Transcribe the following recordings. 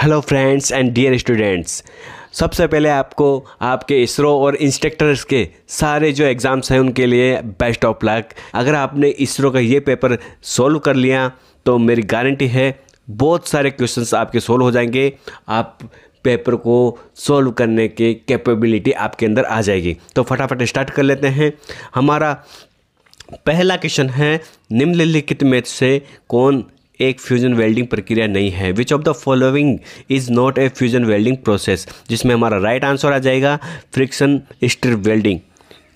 hello friends and dear students सबसे पहले आपको आपके इसरो और इंस्ट्रक्टर्स के सारे जो एग्ज़ाम्स हैं उनके लिए बेस्ट ऑफ लक अगर आपने इसरो का ये पेपर सोल्व कर लिया तो मेरी गारंटी है बहुत सारे क्वेश्चंस आपके सोल्व हो जाएंगे आप पेपर को सोल्व करने के कैपेबिलिटी आपके अंदर आ जाएगी तो फटाफट स्टार्ट कर लेते हैं हमारा पहला क्वेश्चन है निम्नलिखित में से कौन एक फ्यूजन वेल्डिंग प्रक्रिया नहीं है which of the following is not a fusion welding process जिसमें हमारा राइट आंसर आ जाएगा friction stir welding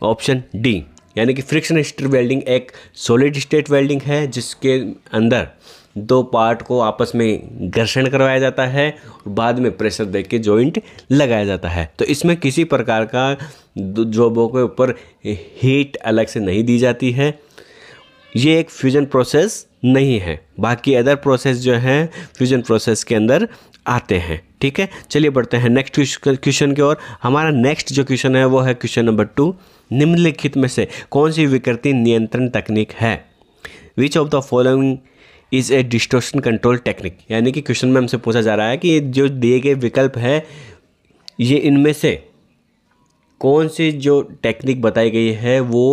option D यानी कि फ्रिक्शन स्टिर वेल्डिंग एक सॉलिड स्टेट वेल्डिंग है जिसके अंदर दो पार्ट को आपस में घर्षण करवाया जाता है और बाद में प्रेशर दे के जॉइंट लगाया जाता है तो इसमें किसी प्रकार का जॉबों के ऊपर हीट अलग से नहीं दी जाती है ये एक फ्यूजन प्रोसेस नहीं है बाकी अदर प्रोसेस जो हैं फ्यूजन प्रोसेस के अंदर आते हैं ठीक है चलिए बढ़ते हैं नेक्स्ट क्वेश्चन की ओर हमारा नेक्स्ट जो क्वेश्चन है वो है क्वेश्चन नंबर टू निम्नलिखित में से कौन सी विकृति नियंत्रण तकनीक है which of the following is a distortion control technique यानी कि क्वेश्चन में हमसे पूछा जा रहा है कि जो दिए गए विकल्प है ये इनमें से कौन सी जो टेक्निक बताई गई है वो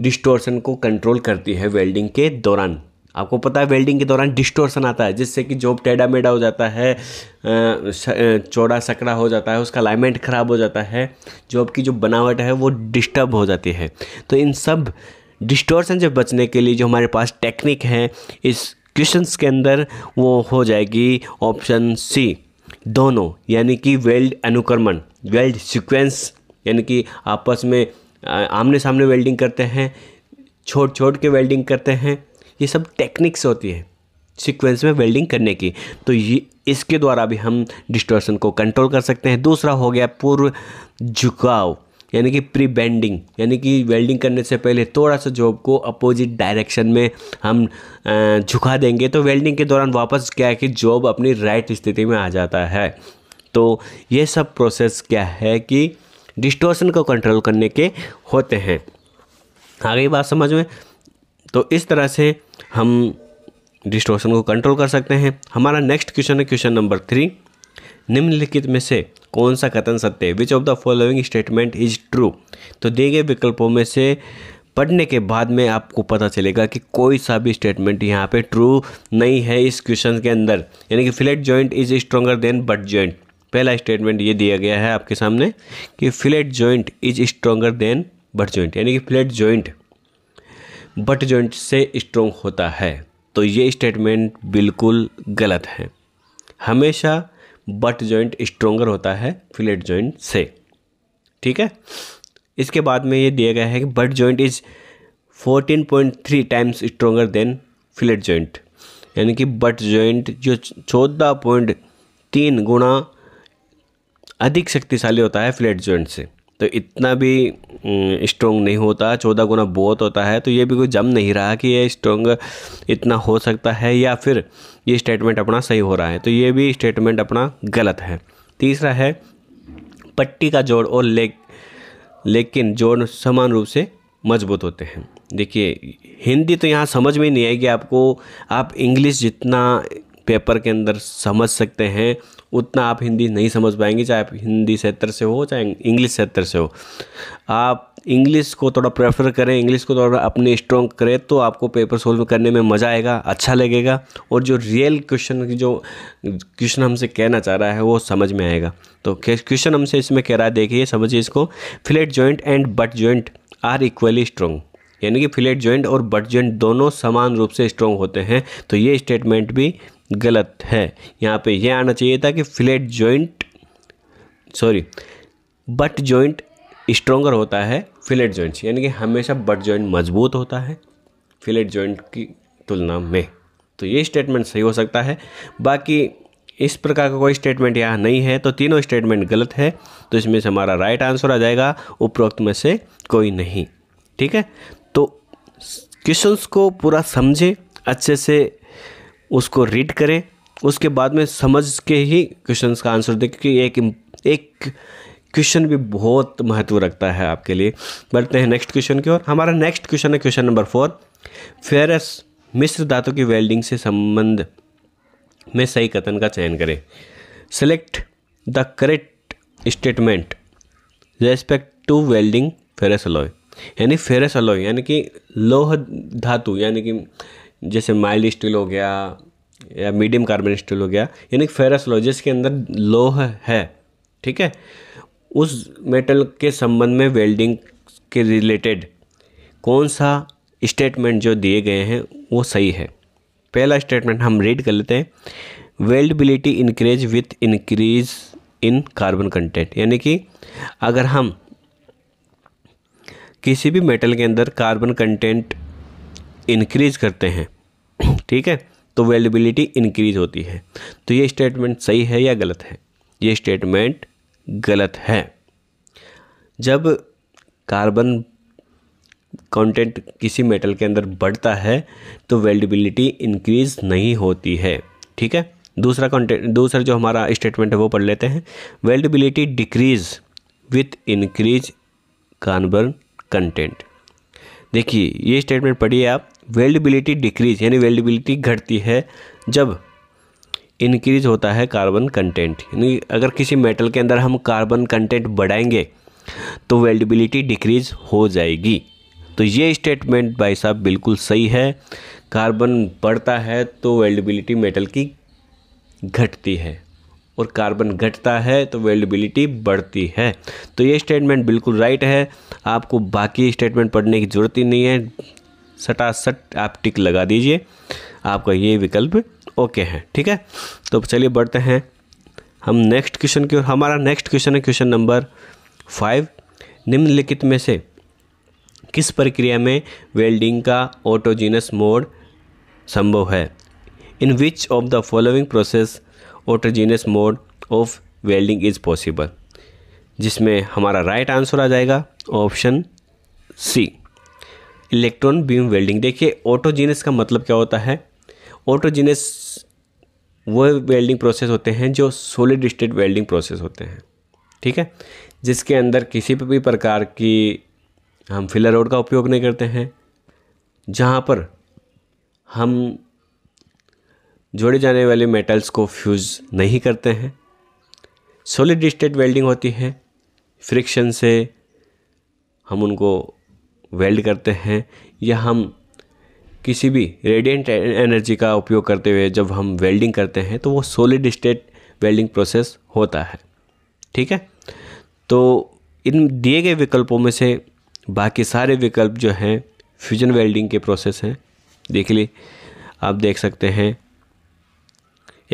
डिस्टोर्शन को कंट्रोल करती है वेल्डिंग के दौरान आपको पता है वेल्डिंग के दौरान डिस्टोर्सन आता है जिससे कि जॉब टेढ़ा मेढ़ा हो जाता है चौड़ा सकड़ा हो जाता है उसका अलाइनमेंट ख़राब हो जाता है जॉब की जो बनावट है वो डिस्टर्ब हो जाती है तो इन सब डिस्टोर्सन से बचने के लिए जो हमारे पास टेक्निक है इस क्वेश्चन के अंदर वो हो जाएगी ऑप्शन सी दोनों यानी कि वेल्ड अनुक्रमण वेल्ड सीक्वेंस यानी कि आपस में आमने सामने वेल्डिंग करते हैं छोट छोट के वेल्डिंग करते हैं ये सब टेक्निक्स होती है सीक्वेंस में वेल्डिंग करने की तो ये इसके द्वारा भी हम डिस्टोर्सन को कंट्रोल कर सकते हैं दूसरा हो गया पूर्व झुकाव यानी कि प्री बेंडिंग यानी कि वेल्डिंग करने से पहले थोड़ा सा जॉब को अपोजिट डायरेक्शन में हम झुका देंगे तो वेल्डिंग के दौरान वापस क्या है कि जॉब अपनी राइट स्थिति में आ जाता है तो ये सब प्रोसेस क्या है कि डिस्टोर्सन को कंट्रोल करने के होते हैं आगे बात समझ में तो इस तरह से हम डिस्टोशन को कंट्रोल कर सकते हैं हमारा नेक्स्ट क्वेश्चन है क्वेश्चन नंबर थ्री निम्नलिखित में से कौन सा कथन सत्य है which of the following statement is true तो दिए गए विकल्पों में से पढ़ने के बाद में आपको पता चलेगा कि कोई सा भी स्टेटमेंट यहाँ पे ट्रू नहीं है इस क्वेश्चन के अंदर यानी कि flat joint is stronger than butt joint पहला स्टेटमेंट ये दिया गया है आपके सामने कि flat joint is stronger than butt joint यानी कि फ्लैट जॉइंट बट जॉइंट से स्ट्रोंग होता है तो ये स्टेटमेंट बिल्कुल गलत है हमेशा बट जॉइंट स्ट्रोंगर होता है फिलेट जॉइंट से ठीक है इसके बाद में ये दिया गया है कि butt joint is 14.3 times stronger than fillet joint यानी कि बट जॉइंट जो चौदह पॉइंट तीन गुना अधिक शक्तिशाली होता है फ्लैट जॉइंट से तो इतना भी स्ट्रॉन्ग नहीं होता चौदह गुना बहुत होता है तो ये भी कोई जम नहीं रहा कि ये स्ट्रॉन्ग इतना हो सकता है या फिर ये स्टेटमेंट अपना सही हो रहा है तो ये भी स्टेटमेंट अपना गलत है तीसरा है पट्टी का जोड़ और लेग लेकिन जोड़ समान रूप से मजबूत होते हैं देखिए हिंदी तो यहाँ समझ में नहीं आएगी आपको आप इंग्लिश जितना पेपर के अंदर समझ सकते हैं उतना आप हिंदी नहीं समझ पाएंगे चाहे आप हिंदी क्षेत्र से हो चाहे इंग्लिश क्षेत्र से हो आप इंग्लिश को थोड़ा प्रेफर करें इंग्लिश को थोड़ा अपने स्ट्रॉन्ग करें तो आपको पेपर सोल्व करने में मज़ा आएगा अच्छा लगेगा और जो रियल क्वेश्चन की जो क्वेश्चन हमसे कहना चाह रहा है वो समझ में आएगा तो क्वेश्चन हमसे इसमें कह रहा है देखिए समझिए इसको fillet joint and butt joint are equally strong यानी कि फ्लेट जॉइंट और बट जॉइंट दोनों समान रूप से स्ट्रॉन्ग होते हैं तो ये स्टेटमेंट भी गलत है यहाँ पे यह आना चाहिए था कि flat joint sorry butt joint stronger होता है फिलेट जॉइंट यानी कि हमेशा बट जॉइंट मजबूत होता है फिलेट जॉइंट की तुलना में तो ये स्टेटमेंट सही हो सकता है बाकी इस प्रकार का कोई स्टेटमेंट यहाँ नहीं है तो तीनों स्टेटमेंट गलत है तो इसमें से हमारा राइट आंसर आ जाएगा उपरोक्त में से कोई नहीं ठीक है तो क्वेश्चंस को पूरा समझे अच्छे से उसको रीड करें उसके बाद में समझ के ही क्वेश्चंस का आंसर दें क्योंकि एक एक क्वेश्चन भी बहुत महत्व रखता है आपके लिए बढ़ते हैं नेक्स्ट क्वेश्चन की ओर हमारा नेक्स्ट क्वेश्चन है क्वेश्चन नंबर फोर फेरस मिश्र धातु की वेल्डिंग से संबंध में सही कथन का चयन करें select the correct statement respect to welding ferrous alloy यानी फेरस अलॉय यानी कि लोह धातु यानी कि जैसे माइल्ड स्टील हो गया या मीडियम कार्बन स्टील हो गया यानी फेरस के जिसके अंदर लोह है ठीक है उस मेटल के संबंध में वेल्डिंग के रिलेटेड कौन सा स्टेटमेंट जो दिए गए हैं वो सही है पहला स्टेटमेंट हम रीड कर लेते हैं weldability increase with increase in carbon content यानी कि अगर हम किसी भी मेटल के अंदर कार्बन कंटेंट इंक्रीज करते हैं ठीक है तो वेलेबिलिटी इंक्रीज होती है तो ये स्टेटमेंट सही है या गलत है ये स्टेटमेंट गलत है जब कार्बन कंटेंट किसी मेटल के अंदर बढ़ता है तो वेल्डेबिलिटी इंक्रीज नहीं होती है ठीक है दूसरा कंटेंट दूसरा जो हमारा स्टेटमेंट है वो पढ़ लेते हैं weldability decrease with increase carbon content देखिए ये स्टेटमेंट पढ़िए आप वेल्डबिलिटी डिक्रीज यानी वेल्डबिलिटी घटती है जब इंक्रीज होता है कार्बन कंटेंट यानी अगर किसी मेटल के अंदर हम कार्बन कंटेंट बढ़ाएंगे तो वेल्डबिलिटी डिक्रीज हो जाएगी तो ये स्टेटमेंट भाई साहब बिल्कुल सही है कार्बन बढ़ता है तो वेल्डबिलिटी मेटल की घटती है और कार्बन घटता है तो वेल्डबिलिटी बढ़ती है तो ये स्टेटमेंट बिल्कुल राइट है आपको बाकी स्टेटमेंट पढ़ने की ज़रूरत ही नहीं है सटासट आप टिक लगा दीजिए आपका ये विकल्प ओके है ठीक है तो चलिए बढ़ते हैं हम नेक्स्ट क्वेश्चन की हमारा नेक्स्ट क्वेश्चन है क्वेश्चन नंबर फाइव निम्नलिखित में से किस प्रक्रिया में वेल्डिंग का ऑटोजीनस मोड संभव है in which of the following process autogenous mode of welding is possible जिसमें हमारा राइट right आंसर आ जाएगा option C electron beam welding देखिए ऑटोजीनस का मतलब क्या होता है ऑटोजीनस वो वेल्डिंग प्रोसेस होते हैं जो सोलिड स्टेट वेल्डिंग प्रोसेस होते हैं ठीक है जिसके अंदर किसी भी प्रकार की हम फिलर रोड का उपयोग नहीं करते हैं जहाँ पर हम जोड़े जाने वाले मेटल्स को फ्यूज़ नहीं करते हैं सॉलिड स्टेट वेल्डिंग होती है फ्रिक्शन से हम उनको वेल्ड करते हैं या हम किसी भी रेडिएंट एनर्जी का उपयोग करते हुए जब हम वेल्डिंग करते हैं तो वो सोलिड स्टेट वेल्डिंग प्रोसेस होता है ठीक है तो इन दिए गए विकल्पों में से बाकी सारे विकल्प जो हैं फ्यूजन वेल्डिंग के प्रोसेस हैं देख ली आप देख सकते हैं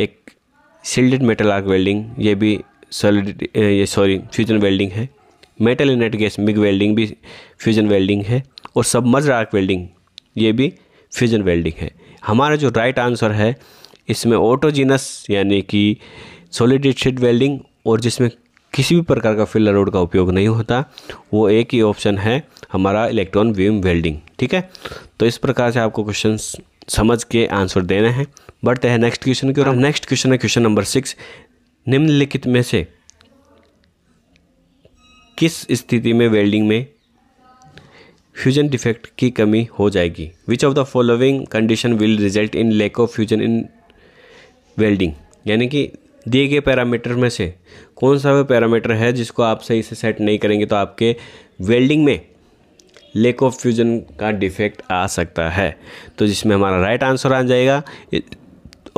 एक सिल्डेड मेटल आर्क वेल्डिंग ये भी सॉलिड ये सॉरी फ्यूजन वेल्डिंग है metal inert gas MIG welding भी फ्यूजन वेल्डिंग है और सबमर्ज आर्क वेल्डिंग ये भी फ्यूजन वेल्डिंग है हमारा जो राइट आंसर है इसमें ऑटोजिनस यानी कि सॉलिड शीट वेल्डिंग और जिसमें किसी भी प्रकार का फिलर रोड का उपयोग नहीं होता वो एक ही ऑप्शन है हमारा इलेक्ट्रॉन व्यूम वेल्डिंग ठीक है तो इस प्रकार से आपको क्वेश्चन समझ के आंसर देना है बढ़ते हैं नेक्स्ट क्वेश्चन की ओर हम नेक्स्ट क्वेश्चन है क्वेश्चन नंबर सिक्स निम्नलिखित में से किस स्थिति में वेल्डिंग में फ्यूजन डिफेक्ट की कमी हो जाएगी which of the following condition will result in lack of fusion in welding यानी कि दिए गए पैरामीटर में से कौन सा वह पैरामीटर है जिसको आप सही से सेट नहीं करेंगे तो आपके वेल्डिंग में लेक ऑफ फ्यूजन का डिफेक्ट आ सकता है तो जिसमें हमारा राइट आंसर आ जाएगा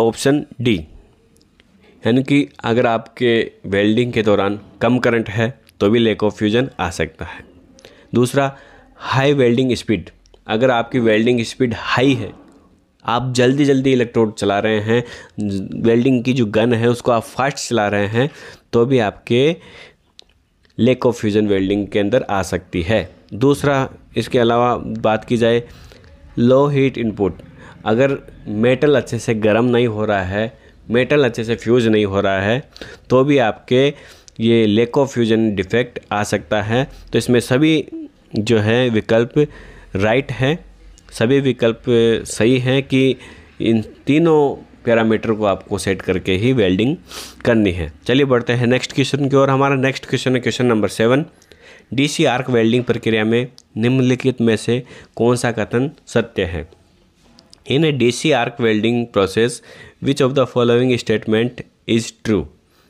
ऑप्शन डी यानी कि अगर आपके वेल्डिंग के दौरान कम करंट है तो भी लेक ऑफ फ्यूजन आ सकता है दूसरा हाई वेल्डिंग स्पीड अगर आपकी वेल्डिंग स्पीड हाई है आप जल्दी जल्दी इलेक्ट्रोड चला रहे हैं वेल्डिंग की जो गन है उसको आप फास्ट चला रहे हैं तो भी आपके लेक ऑफ फ्यूजन वेल्डिंग के अंदर आ सकती है दूसरा इसके अलावा बात की जाए लो हीट इनपुट अगर मेटल अच्छे से गर्म नहीं हो रहा है मेटल अच्छे से फ्यूज नहीं हो रहा है तो भी आपके ये लेको फ्यूजन डिफेक्ट आ सकता है तो इसमें सभी जो है विकल्प राइट हैं सभी विकल्प सही हैं कि इन तीनों पैरामीटर को आपको सेट करके ही वेल्डिंग करनी है चलिए बढ़ते हैं नेक्स्ट क्वेश्चन की ओर हमारा नेक्स्ट क्वेश्चन है question number seven DC arc welding प्रक्रिया में निम्नलिखित में से कौन सा कथन सत्य है in A D arc welding process which of the following statement is true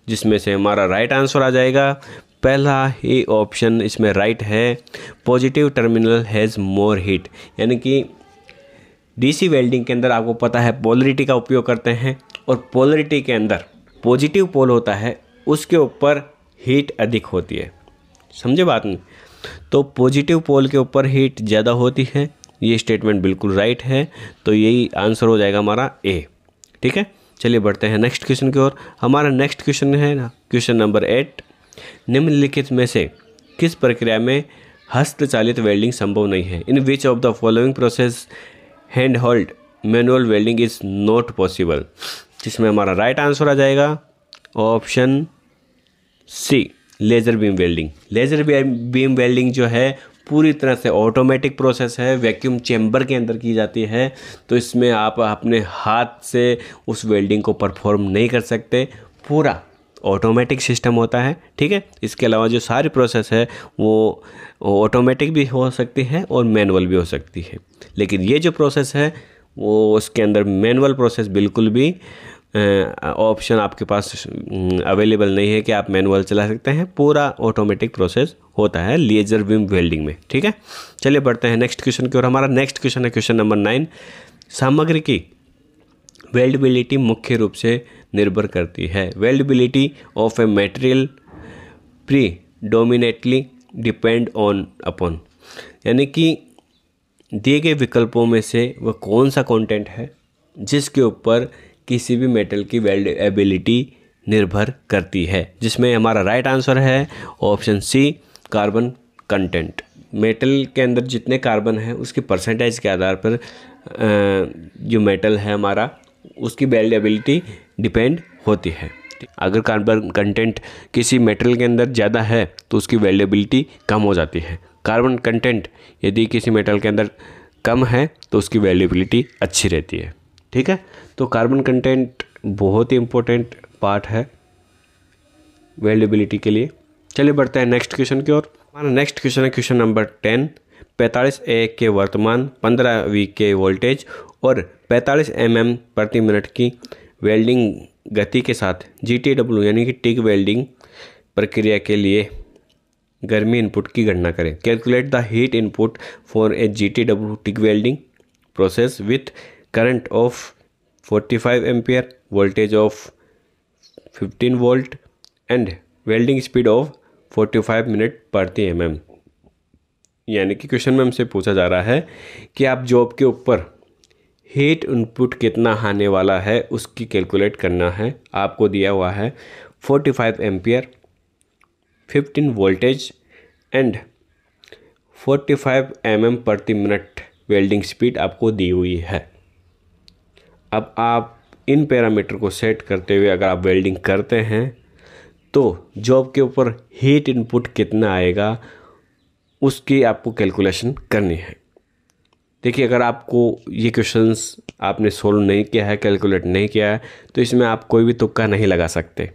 जिसमें से हमारा राइट आंसर आ जाएगा पहला ही ऑप्शन इसमें राइट है positive terminal has more heat यानी कि डीसी वेल्डिंग के अंदर आपको पता है पोलरिटी का उपयोग करते हैं और पोलरिटी के अंदर पॉजिटिव पोल होता है उसके ऊपर हीट अधिक होती है समझे बात नहीं तो पॉजिटिव पोल के ऊपर हीट ज़्यादा होती है ये स्टेटमेंट बिल्कुल राइट है तो यही आंसर हो जाएगा हमारा ए ठीक है चलिए बढ़ते हैं नेक्स्ट क्वेश्चन की ओर हमारा नेक्स्ट क्वेश्चन है ना क्वेश्चन नंबर एट निम्नलिखित में से किस प्रक्रिया में हस्तचालित वेल्डिंग संभव नहीं है in which of the following process hand hold manual welding is not possible जिसमें हमारा राइट आंसर आ जाएगा option C laser beam welding laser beam welding जो है पूरी तरह से ऑटोमेटिक प्रोसेस है वैक्यूम चैम्बर के अंदर की जाती है तो इसमें आप अपने हाथ से उस वेल्डिंग को परफॉर्म नहीं कर सकते पूरा ऑटोमेटिक सिस्टम होता है ठीक है इसके अलावा जो सारी प्रोसेस है वो ऑटोमेटिक भी हो सकती है और मैनुअल भी हो सकती है लेकिन ये जो प्रोसेस है वो उसके अंदर मैनुअल प्रोसेस बिल्कुल भी ऑप्शन आपके पास अवेलेबल नहीं है कि आप मैनुअल चला सकते हैं पूरा ऑटोमेटिक प्रोसेस होता है लेजर विम वेल्डिंग में ठीक है चलिए बढ़ते हैं नेक्स्ट क्वेश्चन की ओर हमारा नेक्स्ट क्वेश्चन है क्वेश्चन नंबर नाइन सामग्री की वेल्डबिलिटी मुख्य रूप से निर्भर करती है weldability of a material predominantly depend on upon यानी कि दिए गए विकल्पों में से वह कौन सा कंटेंट है जिसके ऊपर किसी भी मेटल की वेल्ड एबिलिटी निर्भर करती है जिसमें हमारा राइट आंसर है option C carbon content metal के अंदर जितने कार्बन हैं उसकी परसेंटेज के आधार पर जो मेटल है हमारा उसकी एबिलिटी डिपेंड होती है अगर कार्बन कंटेंट किसी मेटल के अंदर ज़्यादा है तो उसकी वेल्डेबिलिटी कम हो जाती है कार्बन कंटेंट यदि किसी मेटल के अंदर कम है तो उसकी वेल्डेबिलिटी अच्छी रहती है ठीक है तो कार्बन कंटेंट बहुत ही इम्पोर्टेंट पार्ट है वेल्डेबिलिटी के लिए चलिए बढ़ते हैं नेक्स्ट क्वेश्चन की ओर हमारा नेक्स्ट क्वेश्चन है क्वेश्चन नंबर टेन पैंतालीस ए के वर्तमान पंद्रह वी के वोल्टेज और पैंतालीस एम एम प्रति मिनट की वेल्डिंग गति के साथ जी टी डब्ल्यू यानी कि टिक वेल्डिंग प्रक्रिया के लिए गर्मी इनपुट की गणना करें calculate the heat input for a G T W TIG welding process with current of 45 ampere voltage of 15 volt and welding speed of 45 minute प्रति एम एम यानी कि क्वेश्चन में हमसे पूछा जा रहा है कि आप जॉब के ऊपर हीट इनपुट कितना आने वाला है उसकी कैलकुलेट करना है आपको दिया हुआ है 45 five ampere fifteen voltage and 45 five M M प्रति मिनट वेल्डिंग स्पीड आपको दी हुई है अब आप इन पैरामीटर को सेट करते हुए अगर आप वेल्डिंग करते हैं तो जॉब के ऊपर हीट इनपुट कितना आएगा उसकी आपको कैलकुलेशन करनी है देखिए अगर आपको ये क्वेश्चंस आपने सोल्व नहीं किया है कैलकुलेट नहीं किया है तो इसमें आप कोई भी तुक्का नहीं लगा सकते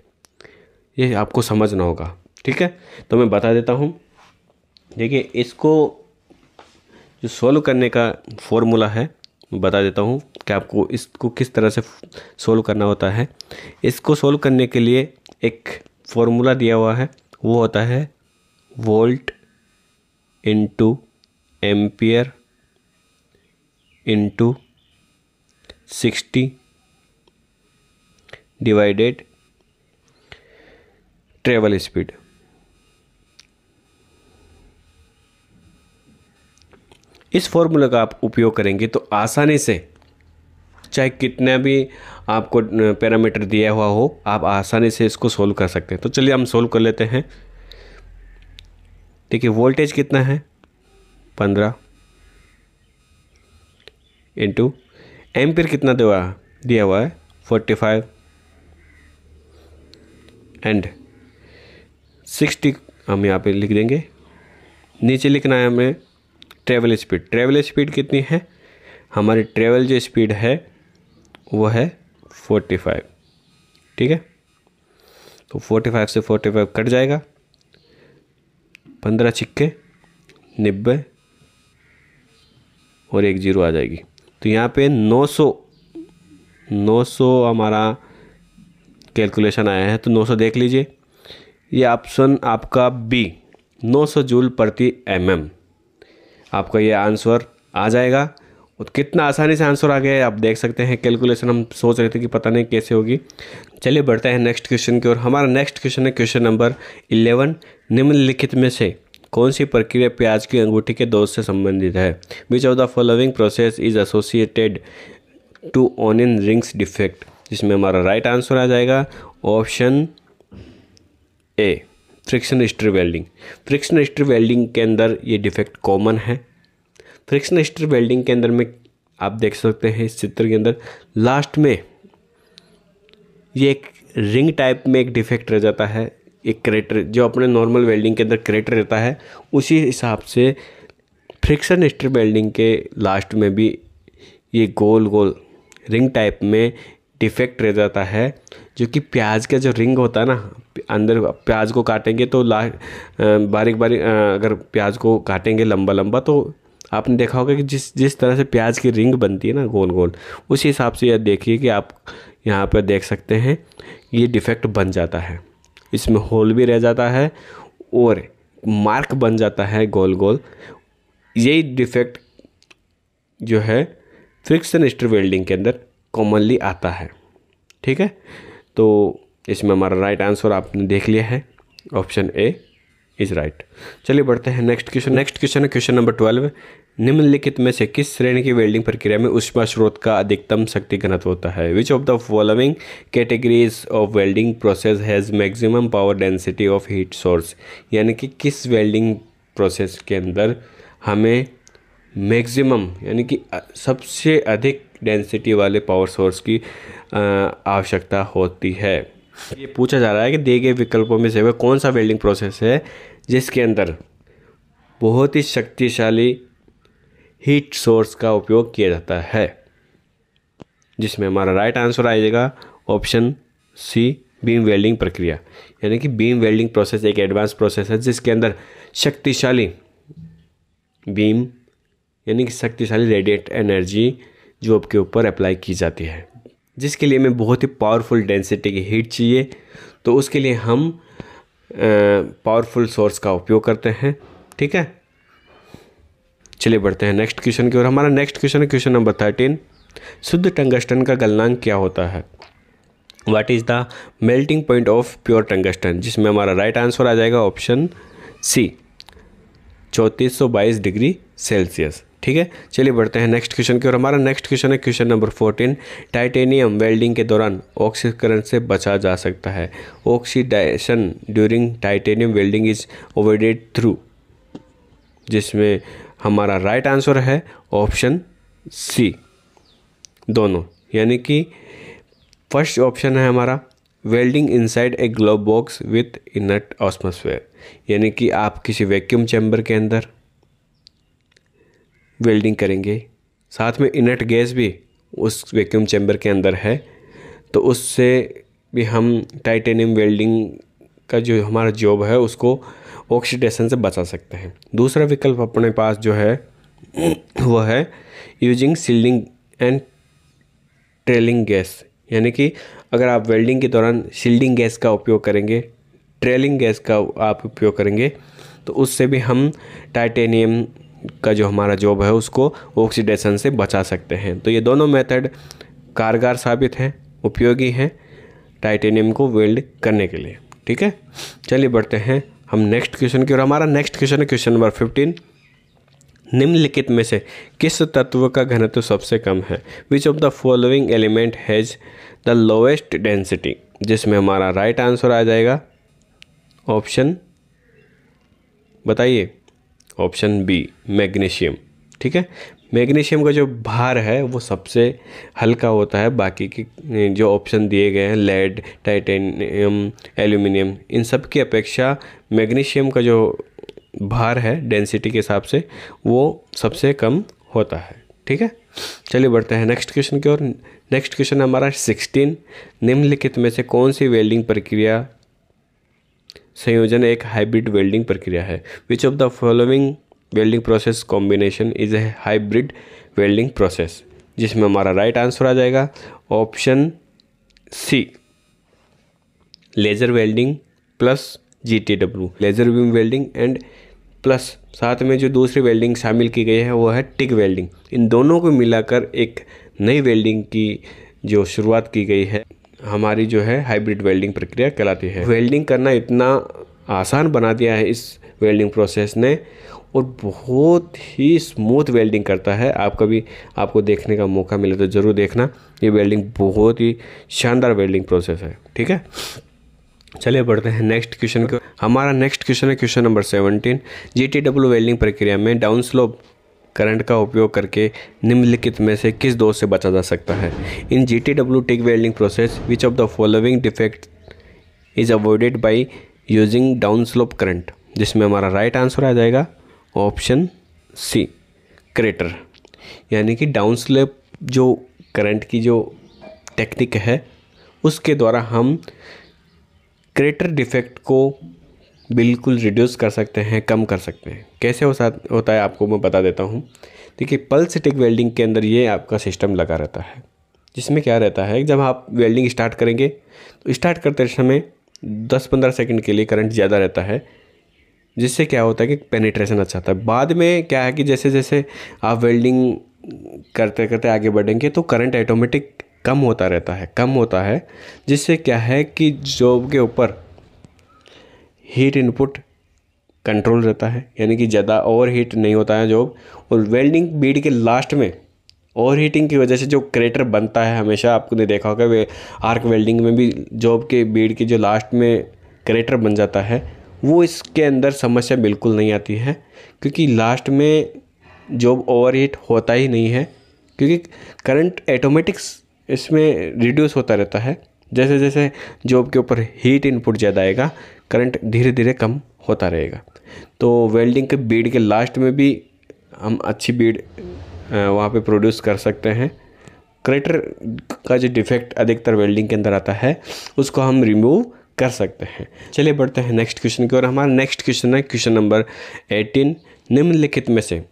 ये आपको समझना होगा ठीक है तो मैं बता देता हूँ देखिए इसको जो सोल्व करने का फॉर्मूला है बता देता हूँ कि आपको इसको किस तरह से सोल्व करना होता है इसको सोल्व करने के लिए एक फॉर्मूला दिया हुआ है वो होता है volt into ampere into sixty divided travel speed इस फॉर्मूला का आप उपयोग करेंगे तो आसानी से चाहे कितने भी आपको पैरामीटर दिया हुआ हो आप आसानी से इसको सोल्व कर सकते हैं तो चलिए हम सोल्व कर लेते हैं देखिए वोल्टेज कितना है पंद्रह इंटू एम्पियर कितना दिया दिया हुआ है फोर्टी फाइव एंड सिक्सटी हम यहाँ पे लिख देंगे नीचे लिखना है हमें ट्रेवल स्पीड ट्रेवल स्पीड कितनी है हमारी ट्रेवल जो स्पीड है वो है फोर्टी फाइव ठीक है तो फोर्टी फाइव से फोर्टी फाइव कट जाएगा पंद्रह छिक्के नब्बे और एक जीरो आ जाएगी तो यहाँ पे नौ सौ नौ सौ हमारा कैलकुलेशन आया है तो नौ सौ देख लीजिए ये ऑप्शन आपका बी नौ सौ जूल प्रति एमएम आपका ये आंसर आ जाएगा और कितना आसानी से आंसर आ गया है आप देख सकते हैं कैलकुलेशन हम सोच रहे थे कि पता नहीं कैसे होगी चलिए बढ़ते हैं नेक्स्ट क्वेश्चन की ओर हमारा नेक्स्ट क्वेश्चन है क्वेश्चन नंबर इलेवन निम्नलिखित में से कौन सी प्रक्रिया प्याज की अंगूठी के दोष से संबंधित है which of the following process is associated to onion rings defect जिसमें हमारा राइट आंसर आ जाएगा option A friction stir welding friction stir welding के अंदर ये डिफेक्ट कॉमन है फ्रिक्शन स्ट्री वेल्डिंग के अंदर में आप देख सकते हैं इस चित्र के अंदर लास्ट में ये एक रिंग टाइप में एक डिफेक्ट रह जाता है एक क्रेटर जो अपने नॉर्मल वेल्डिंग के अंदर क्रेटर रहता है उसी हिसाब से फ्रिक्शन स्ट्री वेल्डिंग के लास्ट में भी ये गोल गोल रिंग टाइप में डिफेक्ट रह जाता है जो कि प्याज का जो रिंग होता है ना अंदर प्याज को काटेंगे तो ला बारीक बारीक अगर प्याज को काटेंगे लंबा लंबा तो आपने देखा होगा कि जिस जिस तरह से प्याज की रिंग बनती है ना गोल गोल उसी हिसाब से यह देखिए कि आप यहाँ पर देख सकते हैं ये डिफेक्ट बन जाता है इसमें होल भी रह जाता है और मार्क बन जाता है गोल गोल यही डिफेक्ट जो है फ्रिक्शन स्टर वेल्डिंग के अंदर कॉमनली आता है ठीक है तो इसमें हमारा राइट आंसर आपने देख लिया है ऑप्शन ए इज राइट चलिए बढ़ते हैं नेक्स्ट क्वेश्चन नेक्स्ट क्वेश्चन है क्वेश्चन नंबर ट्वेल्व निम्नलिखित में से किस श्रेणी की वेल्डिंग प्रक्रिया में उष्मा स्रोत का अधिकतम शक्ति घनत्व होता है which of the following categories of welding process has maximum power density of heat source यानी कि किस वेल्डिंग प्रोसेस के अंदर हमें मैक्सिमम यानी कि सबसे अधिक डेंसिटी वाले पावर सोर्स की आवश्यकता होती है ये पूछा जा रहा है कि दिए गए विकल्पों में से वह कौन सा वेल्डिंग प्रोसेस है जिसके अंदर बहुत ही शक्तिशाली हीट सोर्स का उपयोग किया जाता है जिसमें हमारा राइट आंसर आ जाएगा ऑप्शन सी बीम वेल्डिंग प्रक्रिया यानी कि बीम वेल्डिंग प्रोसेस एक एडवांस प्रोसेस है जिसके अंदर शक्तिशाली बीम यानी कि शक्तिशाली रेडिएट एनर्जी जो आपके ऊपर अप्लाई की जाती है जिसके लिए हमें बहुत ही पावरफुल डेंसिटी की हीट चाहिए तो उसके लिए हम पावरफुल सोर्स का उपयोग करते हैं ठीक है चलिए बढ़ते हैं नेक्स्ट क्वेश्चन की ओर हमारा नेक्स्ट क्वेश्चन है क्वेश्चन नंबर थर्टीन शुद्ध टंगस्टन का गलनांक क्या होता है what is the melting point of pure tungsten जिसमें हमारा राइट आंसर आ जाएगा ऑप्शन सी चौंतीस डिग्री सेल्सियस ठीक है चलिए बढ़ते हैं नेक्स्ट क्वेश्चन की और हमारा नेक्स्ट क्वेश्चन है question number fourteen titanium welding के दौरान ऑक्सीकरण से बचा जा सकता है oxidation during titanium welding is avoided through जिसमें हमारा राइट आंसर है ऑप्शन सी दोनों यानी कि फर्स्ट ऑप्शन है हमारा welding inside a globe box with inert atmosphere यानी कि आप किसी वैक्यूम चैम्बर के अंदर वेल्डिंग करेंगे साथ में इनट गैस भी उस वैक्यूम चैम्बर के अंदर है तो उससे भी हम टाइटेनियम वेल्डिंग का जो हमारा जॉब है उसको ऑक्सीडेशन से बचा सकते हैं दूसरा विकल्प अपने पास जो है वह है using shielding and trailing gas यानी कि अगर आप वेल्डिंग के दौरान सील्डिंग गैस का उपयोग करेंगे ट्रेलिंग गैस का आप उपयोग करेंगे तो उससे भी हम टाइटेनियम का जो हमारा जॉब है उसको ऑक्सीडेशन से बचा सकते हैं तो ये दोनों मेथड कारगर साबित हैं उपयोगी हैं टाइटेनियम को वेल्ड करने के लिए ठीक है चलिए बढ़ते हैं हम नेक्स्ट क्वेश्चन की और हमारा नेक्स्ट क्वेश्चन है क्वेश्चन नंबर फिफ्टीन निम्नलिखित में से किस तत्व का घनत्व सबसे कम है which of the following element has the lowest density जिसमें हमारा राइट right आंसर आ जाएगा ऑप्शन बताइए ऑप्शन बी मैग्नीशियम ठीक है मैग्नीशियम का जो भार है वो सबसे हल्का होता है बाकी के जो ऑप्शन दिए गए हैं लेड टाइटेनियम एल्यूमिनियम इन सब की अपेक्षा मैग्नीशियम का जो भार है डेंसिटी के हिसाब से वो सबसे कम होता है ठीक है चलिए बढ़ते हैं नेक्स्ट क्वेश्चन की ओर नेक्स्ट क्वेश्चन हमारा सिक्सटीन निम्नलिखित में से कौन सी वेल्डिंग प्रक्रिया संयोजन एक हाइब्रिड वेल्डिंग प्रक्रिया है which of the following welding process combination is a hybrid welding process जिसमें हमारा राइट आंसर आ जाएगा option C laser welding plus G T W laser beam welding and plus साथ में जो दूसरी वेल्डिंग शामिल की गई है वो है टिक वेल्डिंग इन दोनों को मिलाकर एक नई वेल्डिंग की जो शुरुआत की गई है हमारी जो है हाइब्रिड वेल्डिंग प्रक्रिया कहलाती है वेल्डिंग करना इतना आसान बना दिया है इस वेल्डिंग प्रोसेस ने और बहुत ही स्मूथ वेल्डिंग करता है आप कभी आपको देखने का मौका मिले तो ज़रूर देखना ये वेल्डिंग बहुत ही शानदार वेल्डिंग प्रोसेस है ठीक है चलिए बढ़ते हैं नेक्स्ट क्वेश्चन को हमारा नेक्स्ट क्वेश्चन है question number seventeen G T W welding प्रक्रिया में डाउन स्लोप करंट का उपयोग करके निम्नलिखित में से किस दोष से बचा जा सकता है in G T W TIG welding process which of the following defect is avoided by using down slope current जिसमें हमारा राइट आंसर आ जाएगा ऑप्शन सी क्रेटर यानी कि डाउन स्लोप जो करंट की जो टेक्निक है उसके द्वारा हम क्रेटर डिफेक्ट को बिल्कुल रिड्यूस कर सकते हैं कम कर सकते हैं कैसे हो सा होता है आपको मैं बता देता हूँ देखिए पल्स टिक वेल्डिंग के अंदर ये आपका सिस्टम लगा रहता है जिसमें क्या रहता है जब आप वेल्डिंग स्टार्ट करेंगे तो स्टार्ट करते समय दस पंद्रह सेकेंड के लिए करंट ज़्यादा रहता है जिससे क्या होता है कि पेनिट्रेशन अच्छा आता है बाद में क्या है कि जैसे जैसे आप वेल्डिंग करते करते आगे बढ़ेंगे तो करंट ऑटोमेटिक कम होता रहता है कम होता है जिससे क्या है कि जॉब के ऊपर हीट इनपुट कंट्रोल रहता है यानी कि ज़्यादा ओवर हीट नहीं होता है जॉब और वेल्डिंग बीड के लास्ट में ओवर हीटिंग की वजह से जो क्रेटर बनता है हमेशा आपने देखा होगा वे आर्क वेल्डिंग में भी जॉब के बीड के जो लास्ट में क्रेटर बन जाता है वो इसके अंदर समस्या बिल्कुल नहीं आती है क्योंकि लास्ट में जॉब ओवर हीट होता ही नहीं है क्योंकि करंट एटोमेटिक्स इसमें रिड्यूस होता रहता है जैसे जैसे जॉब के ऊपर हीट इनपुट ज़्यादा आएगा करंट धीरे धीरे कम होता रहेगा तो वेल्डिंग के बीड के लास्ट में भी हम अच्छी बीड वहाँ पे प्रोड्यूस कर सकते हैं क्रेटर का जो डिफेक्ट अधिकतर वेल्डिंग के अंदर आता है उसको हम रिमूव कर सकते हैं चलिए बढ़ते हैं नेक्स्ट क्वेश्चन की ओर हमारा नेक्स्ट क्वेश्चन है क्वेश्चन नंबर एटीन निम्नलिखित में से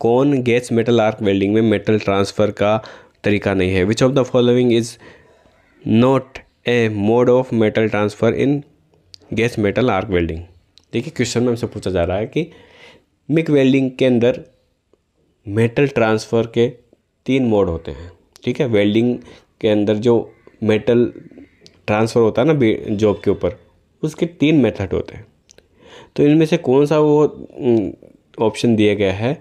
कौन गैस मेटल आर्क वेल्डिंग में मेटल ट्रांसफ़र का तरीका नहीं है which of the following is not a mode of metal transfer in gas metal arc welding देखिए क्वेश्चन में हमसे पूछा जा रहा है कि मिक वेल्डिंग के अंदर मेटल ट्रांसफ़र के तीन मोड होते हैं ठीक है वेल्डिंग के अंदर जो मेटल ट्रांसफ़र होता है ना जॉब के ऊपर उसके तीन मेथड होते हैं तो इनमें से कौन सा वो ऑप्शन दिया गया है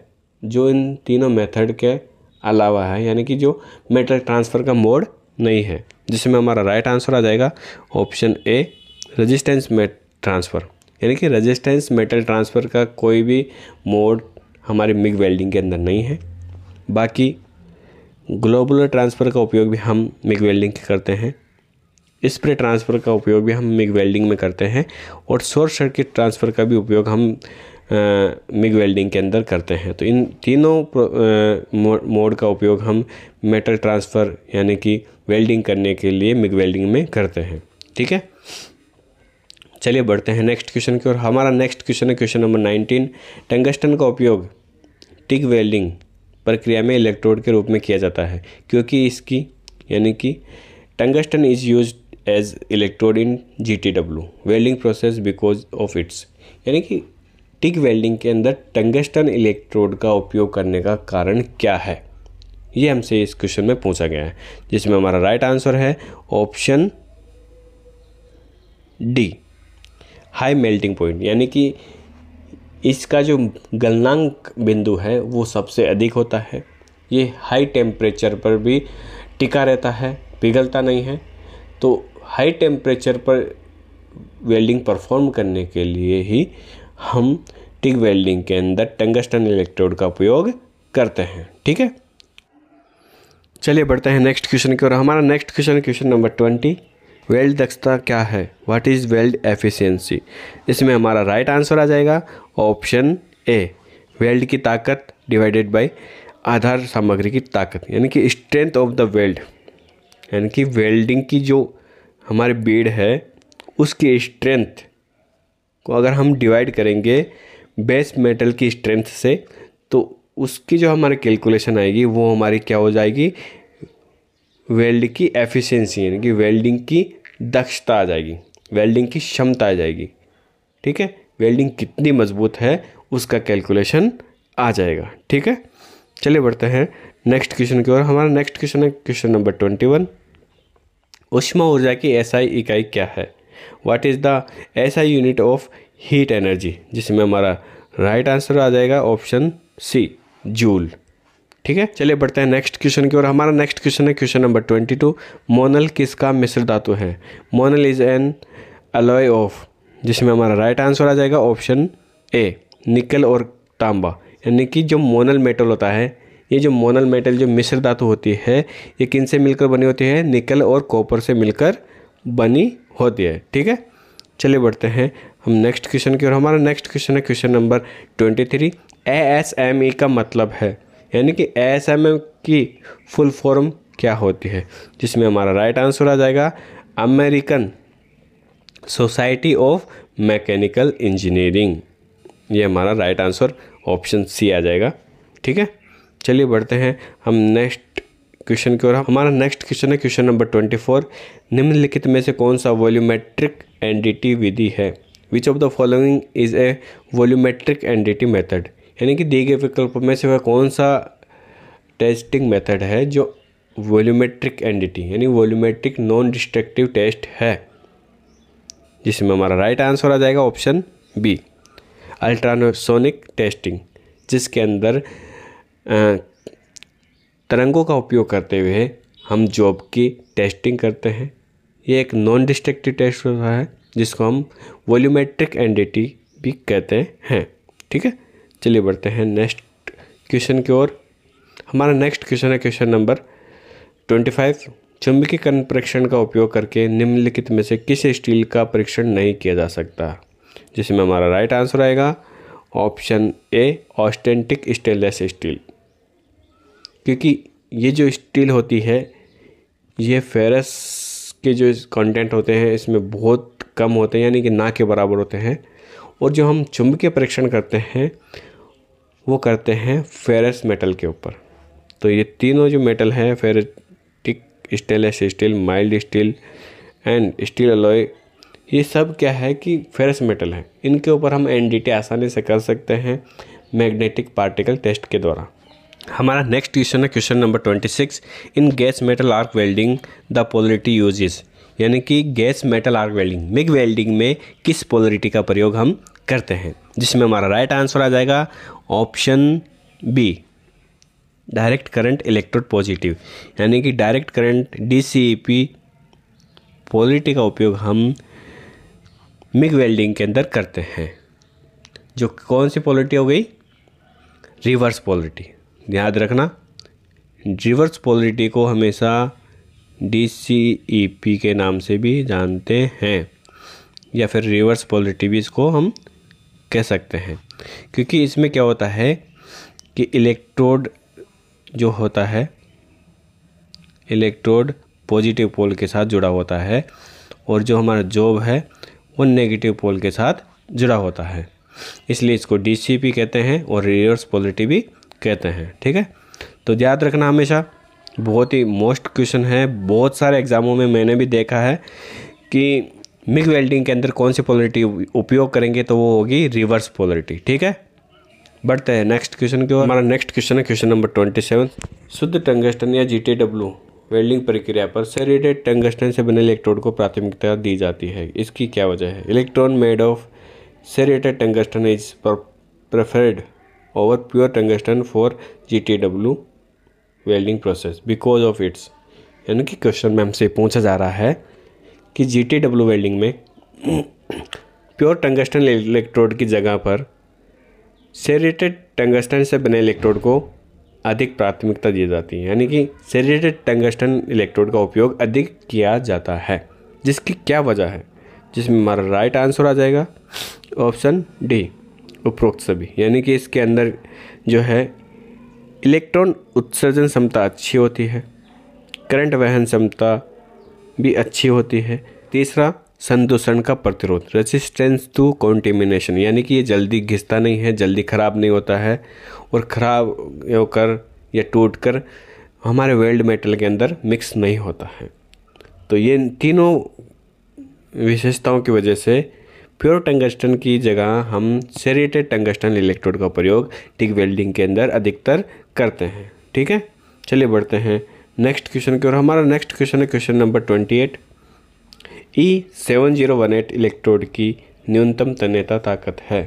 जो इन तीनों मेथड के अलावा है यानी कि जो मेटल ट्रांसफ़र का मोड नहीं है जिसमें हमारा राइट आंसर आ जाएगा option A resistance metal transfer यानी कि रजिस्टेंस मेटल ट्रांसफ़र का कोई भी मोड हमारे मिग वेल्डिंग के अंदर नहीं है बाकी ग्लोबुलर ट्रांसफ़र का उपयोग भी हम मिग वेल्डिंग करते हैं स्प्रे ट्रांसफ़र का उपयोग भी हम मिग वेल्डिंग में करते हैं और शोर सर्किट ट्रांसफ़र का भी उपयोग हम मिग वेल्डिंग के अंदर करते हैं तो इन तीनों मोड का उपयोग हम मेटल ट्रांसफ़र यानी कि वेल्डिंग करने के लिए मिग वेल्डिंग में करते हैं ठीक है चलिए बढ़ते हैं नेक्स्ट क्वेश्चन की ओर हमारा नेक्स्ट क्वेश्चन है क्वेश्चन नंबर नाइनटीन टंगस्टन का उपयोग टिक वेल्डिंग प्रक्रिया में इलेक्ट्रोड के रूप में किया जाता है क्योंकि इसकी यानी कि tungsten is use as electrode in G T W welding process because of its यानी कि टिक वेल्डिंग के अंदर टंगस्टन इलेक्ट्रोड का उपयोग करने का कारण क्या है ये हमसे इस क्वेश्चन में पूछा गया है जिसमें हमारा राइट आंसर है option D high melting point यानी कि इसका जो गलनांक बिंदु है वो सबसे अधिक होता है ये हाई टेम्परेचर पर भी टिका रहता है पिघलता नहीं है तो हाई टेम्परेचर पर वेल्डिंग परफॉर्म करने के लिए ही हम टिक वेल्डिंग के अंदर टंगस्टन इलेक्ट्रोड का उपयोग करते हैं ठीक है चलिए बढ़ते हैं नेक्स्ट क्वेश्चन की ओर हमारा next question question number twenty weld दक्षता क्या है व्हाट इज़ वेल्ड एफिशिएंसी इसमें हमारा राइट right आंसर आ जाएगा ऑप्शन ए वेल्ड की ताकत डिवाइडेड बाय आधार सामग्री की ताकत यानी कि स्ट्रेंथ ऑफ द वेल्ड यानी कि वेल्डिंग की जो हमारी बेड है उसकी स्ट्रेंथ को अगर हम डिवाइड करेंगे बेस मेटल की स्ट्रेंथ से तो उसकी जो हमारी कैलकुलेशन आएगी वो हमारी क्या हो जाएगी वेल्ड की एफिशिएंसी यानी कि वेल्डिंग की दक्षता आ जाएगी वेल्डिंग की क्षमता आ जाएगी ठीक है वेल्डिंग कितनी मजबूत है उसका कैलकुलेशन आ जाएगा ठीक है चलिए बढ़ते हैं नेक्स्ट क्वेश्चन की ओर हमारा नेक्स्ट क्वेश्चन है क्वेश्चन नंबर ट्वेंटी वन उष्मा ऊर्जा की एसआई इकाई क्या है what is the SI unit of heat energy जिसमें हमारा राइट आंसर आ जाएगा ऑप्शन सी जूल ठीक है चलिए बढ़ते हैं नेक्स्ट क्वेश्चन की ओर हमारा नेक्स्ट क्वेश्चन है question number twenty two monel किसका मिश्र धातु है monel is an alloy of जिसमें हमारा राइट आंसर आ जाएगा ऑप्शन ए निकल और तांबा यानी कि जो मोनल मेटल होता है ये जो मोनल मेटल जो मिश्र धातु होती है ये किन से मिलकर बनी होती है निकल और कॉपर से मिलकर बनी होती है ठीक है चलिए बढ़ते हैं हम नेक्स्ट क्वेश्चन की ओर हमारा नेक्स्ट क्वेश्चन है question number twenty three A S M E का मतलब है यानी कि एस एम एम की फुल फॉर्म क्या होती है जिसमें हमारा राइट आंसर आ जाएगा American society of mechanical engineering ये हमारा राइट आंसर ऑप्शन सी आ जाएगा ठीक है चलिए बढ़ते हैं हम नेक्स्ट क्वेश्चन की ओर हमारा नेक्स्ट क्वेश्चन है क्वेश्चन नंबर ट्वेंटी फोर निम्नलिखित में से कौन सा वॉल्यूमेट्रिक एनडीटी विधि है which of the following is a volumetric NDT method यानी कि दिए गए विकल्प में से वह कौन सा टेस्टिंग मेथड है जो वॉल्यूमेट्रिक एंडिटी यानी वॉल्यूमेट्रिक नॉन डिस्ट्रक्टिव टेस्ट है जिसमें हमारा राइट आंसर आ जाएगा ऑप्शन बी अल्ट्रासोनिक टेस्टिंग जिसके अंदर तरंगों का उपयोग करते हुए हम जॉब की टेस्टिंग करते हैं ये एक नॉन डिस्ट्रक्टिव टेस्ट होता है जिसको हम वॉल्यूमेट्रिक एंडिटी भी कहते हैं ठीक है चलिए बढ़ते हैं नेक्स्ट क्वेश्चन की ओर हमारा नेक्स्ट क्वेश्चन है क्वेश्चन नंबर ट्वेंटी फाइव कर्ण परीक्षण का उपयोग करके निम्नलिखित में से किस स्टील का परीक्षण नहीं किया जा सकता जिसमें हमारा राइट आंसर आएगा option A austenitic stainless steel क्योंकि ये जो स्टील होती है ये फेरस के जो कंटेंट होते हैं इसमें बहुत कम होते हैं यानी कि ना के बराबर होते हैं और जो हम चुंबकीय परीक्षण करते हैं वो करते हैं फेरस मेटल के ऊपर तो ये तीनों जो मेटल हैं ferritic stainless steel mild steel and steel alloy ये सब क्या है कि फेरस मेटल है इनके ऊपर हम एन आसानी से कर सकते हैं मैग्नेटिक पार्टिकल टेस्ट के द्वारा हमारा नेक्स्ट क्वेश्चन है question number twenty six in gas metal arc welding the polarity uses यानी कि gas metal arc welding MIG welding में किस पोलरिटी का प्रयोग हम करते हैं जिसमें हमारा राइट आंसर आ जाएगा option B direct current electrode positive यानी कि डायरेक्ट करंट डी पॉलिटी का उपयोग हम मिग वेल्डिंग के अंदर करते हैं जो कौन सी पॉलिटी हो गई रिवर्स पॉलिटी याद रखना रिवर्स पॉलिटी को हमेशा डी e के नाम से भी जानते हैं या फिर रिवर्स पॉलिटी भी इसको हम कह सकते हैं क्योंकि इसमें क्या होता है कि इलेक्ट्रोड जो होता है इलेक्ट्रोड पॉजिटिव पोल के साथ जुड़ा होता है और जो हमारा जॉब है वो नेगेटिव पोल के साथ जुड़ा होता है इसलिए इसको डीसीपी कहते हैं और रिवर्स पॉलिटी भी कहते हैं ठीक है तो याद रखना हमेशा बहुत ही मोस्ट क्वेश्चन है बहुत सारे एग्ज़ामों में मैंने भी देखा है कि मिग वेल्डिंग के अंदर कौन सी पोलरिटी उपयोग करेंगे तो वो होगी रिवर्स पोलरिटी ठीक है बढ़ते हैं नेक्स्ट क्वेश्चन की ओर हमारा नेक्स्ट क्वेश्चन है क्वेश्चन नंबर ट्वेंटी सेवन शुद्ध टंगस्टन या जी वेल्डिंग प्रक्रिया पर सेरेटेड टंगस्टन से बने इलेक्ट्रोड को प्राथमिकता दी जाती है इसकी क्या वजह है electron made of serrated tungsten is preferred over pure tungsten for G welding process because of its यानी कि क्वेश्चन में हमसे पूछा जा रहा है कि जी टी डब्ल्यू वेल्डिंग में प्योर टंगस्टन इलेक्ट्रोड की जगह पर सेरेटेड टंगस्टन से बने इलेक्ट्रोड को अधिक प्राथमिकता दी जाती है यानी कि सेरेटेड टंगस्टन इलेक्ट्रोड का उपयोग अधिक किया जाता है जिसकी क्या वजह है जिसमें हमारा राइट आंसर आ जाएगा ऑप्शन डी उपरोक्त सभी यानी कि इसके अंदर जो है इलेक्ट्रॉन उत्सर्जन क्षमता अच्छी होती है करंट वहन क्षमता भी अच्छी होती है तीसरा संदूषण का प्रतिरोध रेसिस्टेंस टू कॉन्टेमिनेशन यानी कि ये जल्दी घिसता नहीं है जल्दी ख़राब नहीं होता है और ख़राब होकर या टूट कर हमारे वेल्ड मेटल के अंदर मिक्स नहीं होता है तो ये तीनों विशेषताओं की वजह से प्योर टंगस्टन की जगह हम सेरेटेड टंगस्टन इलेक्ट्रोड का प्रयोग टिक वेल्डिंग के अंदर अधिकतर करते हैं ठीक है चलिए बढ़ते हैं नेक्स्ट क्वेश्चन की ओर हमारा नेक्स्ट क्वेश्चन है question number twenty eight E seven zero one eight electrode की न्यूनतम तन्यता ताकत है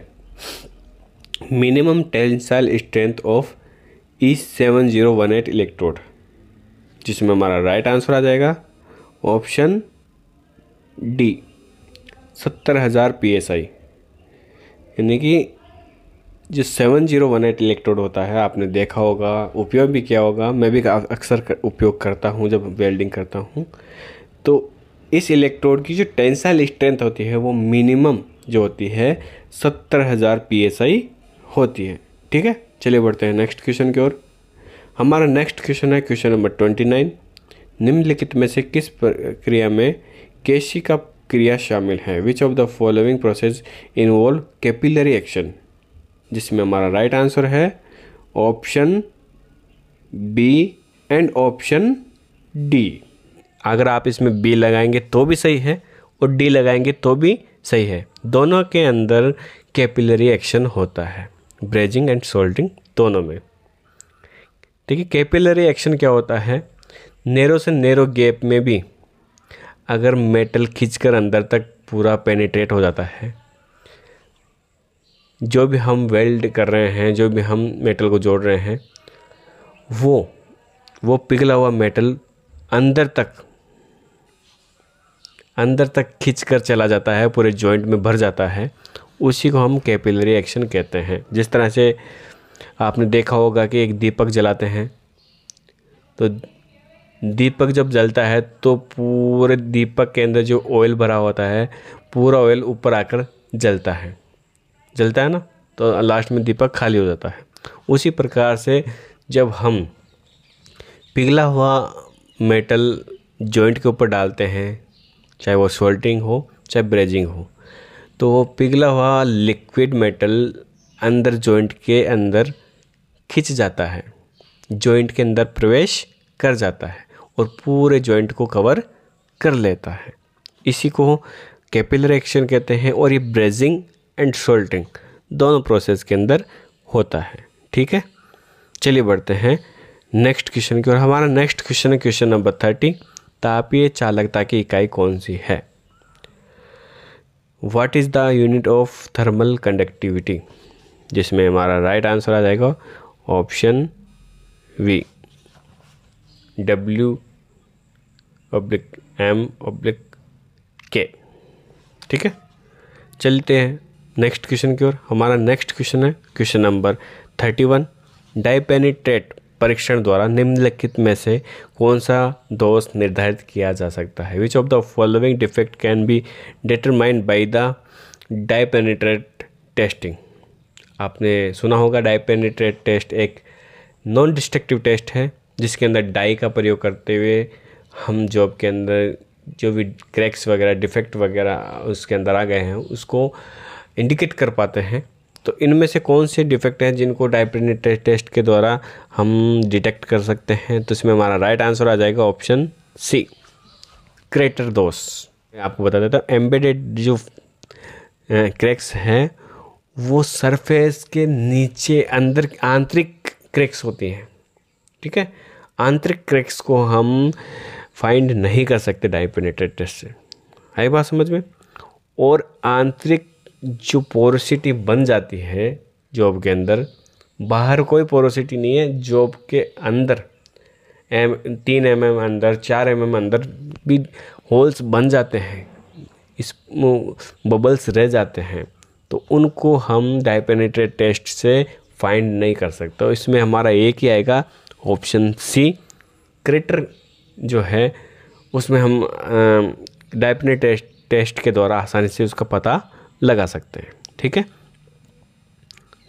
minimum tensile strength of E seven zero one eight electrode जिसमें हमारा राइट आंसर आ जाएगा ऑप्शन डी सत्तर हज़ार पी एस आई यानी कि जो seven zero one eight electrode होता है आपने देखा होगा उपयोग भी किया होगा मैं भी अक्सर कर, उपयोग करता हूँ जब वेल्डिंग करता हूँ तो इस इलेक्ट्रोड की जो टेंसाइल स्ट्रेंथ होती है वो मिनिमम जो होती है सत्तर हज़ार पी एस आई होती है ठीक है चलिए बढ़ते हैं नेक्स्ट क्वेश्चन की ओर हमारा नेक्स्ट क्वेश्चन है क्वेश्चन नंबर ट्वेंटी नाइन निम्नलिखित में से किस प्रक्रिया में केशी का क्रिया शामिल है which of the following process involve capillary action जिसमें हमारा राइट आंसर है option B and option D अगर आप इसमें बी लगाएंगे तो भी सही है और डी लगाएंगे तो भी सही है दोनों के अंदर कैपिलरी एक्शन होता है ब्रेजिंग एंड सोल्डिंग दोनों में ठीक है कैपिलरी एक्शन क्या होता है नेरो से नेरो गैप में भी अगर मेटल खींचकर अंदर तक पूरा पेनिट्रेट हो जाता है जो भी हम वेल्ड कर रहे हैं जो भी हम मेटल को जोड़ रहे हैं वो वो पिघला हुआ मेटल अंदर तक अंदर तक खींच कर चला जाता है पूरे जॉइंट में भर जाता है उसी को हम कैपिलरी एक्शन कहते हैं जिस तरह से आपने देखा होगा कि एक दीपक जलाते हैं तो दीपक जब जलता है तो पूरे दीपक के अंदर जो ऑयल भरा होता है पूरा ऑयल ऊपर आकर जलता है जलता है ना तो लास्ट में दीपक खाली हो जाता है उसी प्रकार से जब हम पिघला हुआ मेटल जॉइंट के ऊपर डालते हैं चाहे वो सोल्टिंग हो चाहे ब्रेजिंग हो तो वो पिघला हुआ लिक्विड मेटल अंदर जॉइंट के अंदर खिंच जाता है जॉइंट के अंदर प्रवेश कर जाता है और पूरे जॉइंट को कवर कर लेता है इसी को कैपिलर एक्शन कहते हैं और ये ब्रेजिंग एंड सोल्टिंग दोनों प्रोसेस के अंदर होता है ठीक है चलिए बढ़ते हैं नेक्स्ट क्वेश्चन की और हमारा नेक्स्ट क्वेश्चन है क्वेश्चन नंबर थर्टी तापीय चालकता की इकाई कौन सी है what is the unit of thermal conductivity जिसमें हमारा राइट आंसर आ जाएगा option V W oblique M oblique K ठीक है चलते हैं नेक्स्ट क्वेश्चन की ओर हमारा नेक्स्ट क्वेश्चन है question number thirty one dye penetrant परीक्षण द्वारा निम्नलिखित में से कौन सा दोष निर्धारित किया जा सकता है which of the following defect can be determined by the dye penetrant testing आपने सुना होगा डाइपेनिट्रेट टेस्ट एक नॉन डिस्ट्रक्टिव टेस्ट है जिसके अंदर डाई का प्रयोग करते हुए हम जॉब के अंदर जो भी क्रैक्स वगैरह डिफेक्ट वगैरह उसके अंदर आ गए हैं उसको इंडिकेट कर पाते हैं तो इनमें से कौन से डिफेक्ट हैं जिनको डायप्रिन टेस्ट के द्वारा हम डिटेक्ट कर सकते हैं तो इसमें हमारा राइट आंसर आ जाएगा ऑप्शन सी क्रेटर दोष आपको बता देता हूँ एम्बेडेड जो क्रैक्स हैं वो सरफेस के नीचे अंदर आंतरिक क्रैक्स होती हैं ठीक है आंतरिक क्रैक्स को हम फाइंड नहीं कर सकते डायपेनेटेड टेस्ट से आई बात समझ में और आंतरिक जो पोरोसिटी बन जाती है जॉब के अंदर बाहर कोई पोरोसिटी नहीं है जॉब के अंदर एम तीन एम एम अंदर चार एम एम अंदर भी होल्स बन जाते हैं इस बबल्स रह जाते हैं तो उनको हम डायपेनेट्रेट टेस्ट से फाइंड नहीं कर सकते तो इसमें हमारा एक ही आएगा ऑप्शन सी क्रिटर जो है उसमें हम डायपेनेट टेस्ट टेस्ट के द्वारा आसानी से उसका पता लगा सकते हैं ठीक है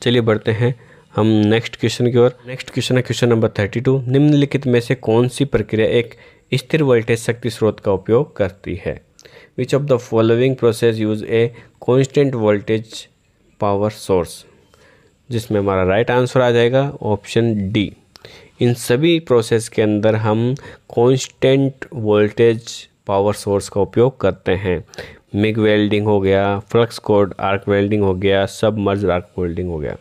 चलिए बढ़ते हैं हम नेक्स्ट क्वेश्चन की ओर नेक्स्ट क्वेश्चन है क्वेश्चन नंबर थर्टी टू निम्नलिखित में से कौन सी प्रक्रिया एक स्थिर वोल्टेज शक्ति स्रोत का उपयोग करती है which of the following process use a constant voltage power source जिसमें हमारा राइट आंसर आ जाएगा ऑप्शन डी इन सभी प्रोसेस के अंदर हम कॉन्स्टेंट वोल्टेज पावर सोर्स का उपयोग करते हैं मिग वेल्डिंग हो गया फ्लक्स कोड आर्क वेल्डिंग हो गया सब मर्ज आर्क वेल्डिंग हो गया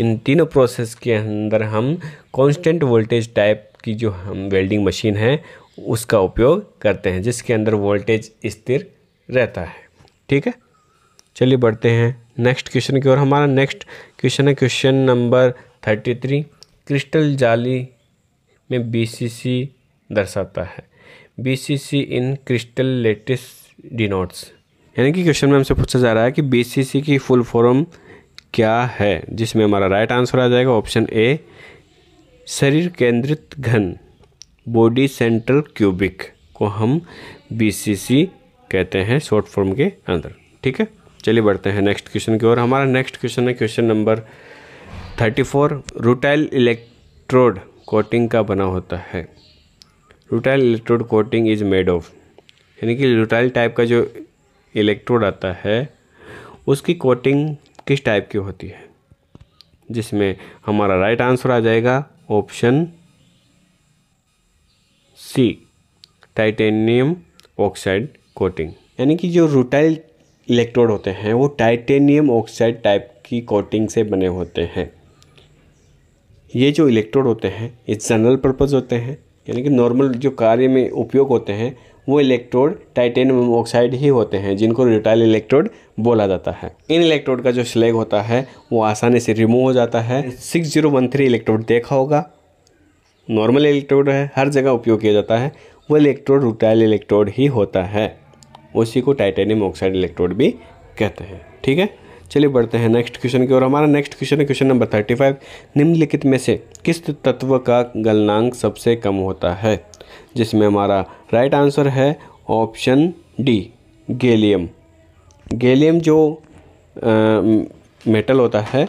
इन तीनों प्रोसेस के अंदर हम कांस्टेंट वोल्टेज टाइप की जो हम वेल्डिंग मशीन है उसका उपयोग करते हैं जिसके अंदर वोल्टेज स्थिर रहता है ठीक है चलिए बढ़ते हैं नेक्स्ट क्वेश्चन की ओर हमारा नेक्स्ट क्वेश्चन है question number thirty three crystal जाली में बी दर्शाता है B in crystal lattice denotes यानी कि क्वेश्चन में हमसे पूछा जा रहा है कि बीसीसी की फुल फॉर्म क्या है जिसमें हमारा राइट आंसर आ जाएगा ऑप्शन ए शरीर केंद्रित घन बॉडी सेंट्रल क्यूबिक को हम बीसीसी कहते हैं शॉर्ट फॉर्म के अंदर ठीक है चलिए बढ़ते हैं नेक्स्ट क्वेश्चन की ओर हमारा नेक्स्ट क्वेश्चन है question number thirty four rutile electrode coating का बना होता है rutile electrode coating is made of यानी कि रूटाइल टाइप का जो इलेक्ट्रोड आता है उसकी कोटिंग किस टाइप की होती है जिसमें हमारा राइट आंसर आ जाएगा option C titanium oxide coating यानी कि जो रूटाइल इलेक्ट्रोड होते हैं वो टाइटेनियम ऑक्साइड टाइप की कोटिंग से बने होते हैं ये जो इलेक्ट्रोड होते हैं ये जनरल पर्पज़ होते हैं यानी कि नॉर्मल जो कार्य में उपयोग होते हैं वो इलेक्ट्रोड टाइटेनियम ऑक्साइड ही होते हैं जिनको रिटाइल इलेक्ट्रोड बोला जाता है इन इलेक्ट्रोड का जो स्लेग होता है वो आसानी से रिमूव हो जाता है six zero one three electrode देखा होगा नॉर्मल इलेक्ट्रोड है हर जगह उपयोग किया जाता है वो इलेक्ट्रोड रिटाइल इलेक्ट्रोड ही होता है उसी को टाइटेनियम ऑक्साइड इलेक्ट्रोड भी कहते हैं ठीक है चलिए बढ़ते हैं नेक्स्ट क्वेश्चन की ओर हमारा नेक्स्ट क्वेश्चन है क्वेश्चन नंबर थर्टी फाइव निम्नलिखित में से किस तत्व का गलनांक सबसे कम होता है जिसमें हमारा राइट आंसर है ऑप्शन डी गैलियम गैलियम जो मेटल होता है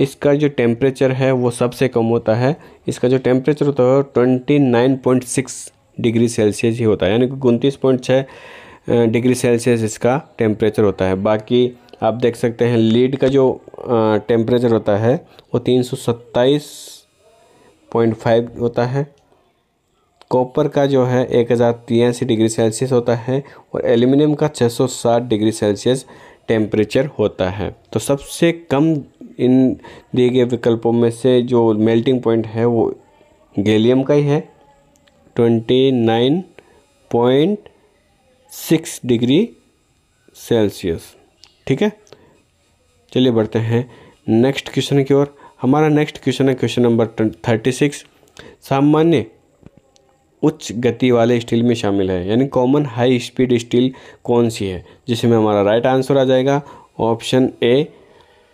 इसका जो टेम्परेचर है वो सबसे कम होता है इसका जो टेम्परेचर होता है twenty nine point six degree Celsius ही होता है यानी कि उनतीस पॉइंट छः डिग्री सेल्सियस इसका टेम्परेचर होता है बाकी आप देख सकते हैं लीड का जो टेम्परेचर होता है वो तीन सौ सत्ताईस पॉइंट फाइव होता है कॉपर का जो है एक हज़ार तिरासी डिग्री सेल्सियस होता है और एल्यूमिनियम का 660 डिग्री सेल्सियस टेम्परेचर होता है तो सबसे कम इन दिए गए विकल्पों में से जो मेल्टिंग पॉइंट है वो गैलियम का ही है twenty nine point six degree Celsius ठीक है चलिए बढ़ते हैं नेक्स्ट क्वेश्चन की ओर हमारा नेक्स्ट क्वेश्चन है क्वेश्चन नंबर थर्टी सिक्स सामान्य उच्च गति वाले स्टील में शामिल है यानी कॉमन हाई स्पीड स्टील कौन सी है जिसमें हमारा राइट आंसर आ जाएगा option A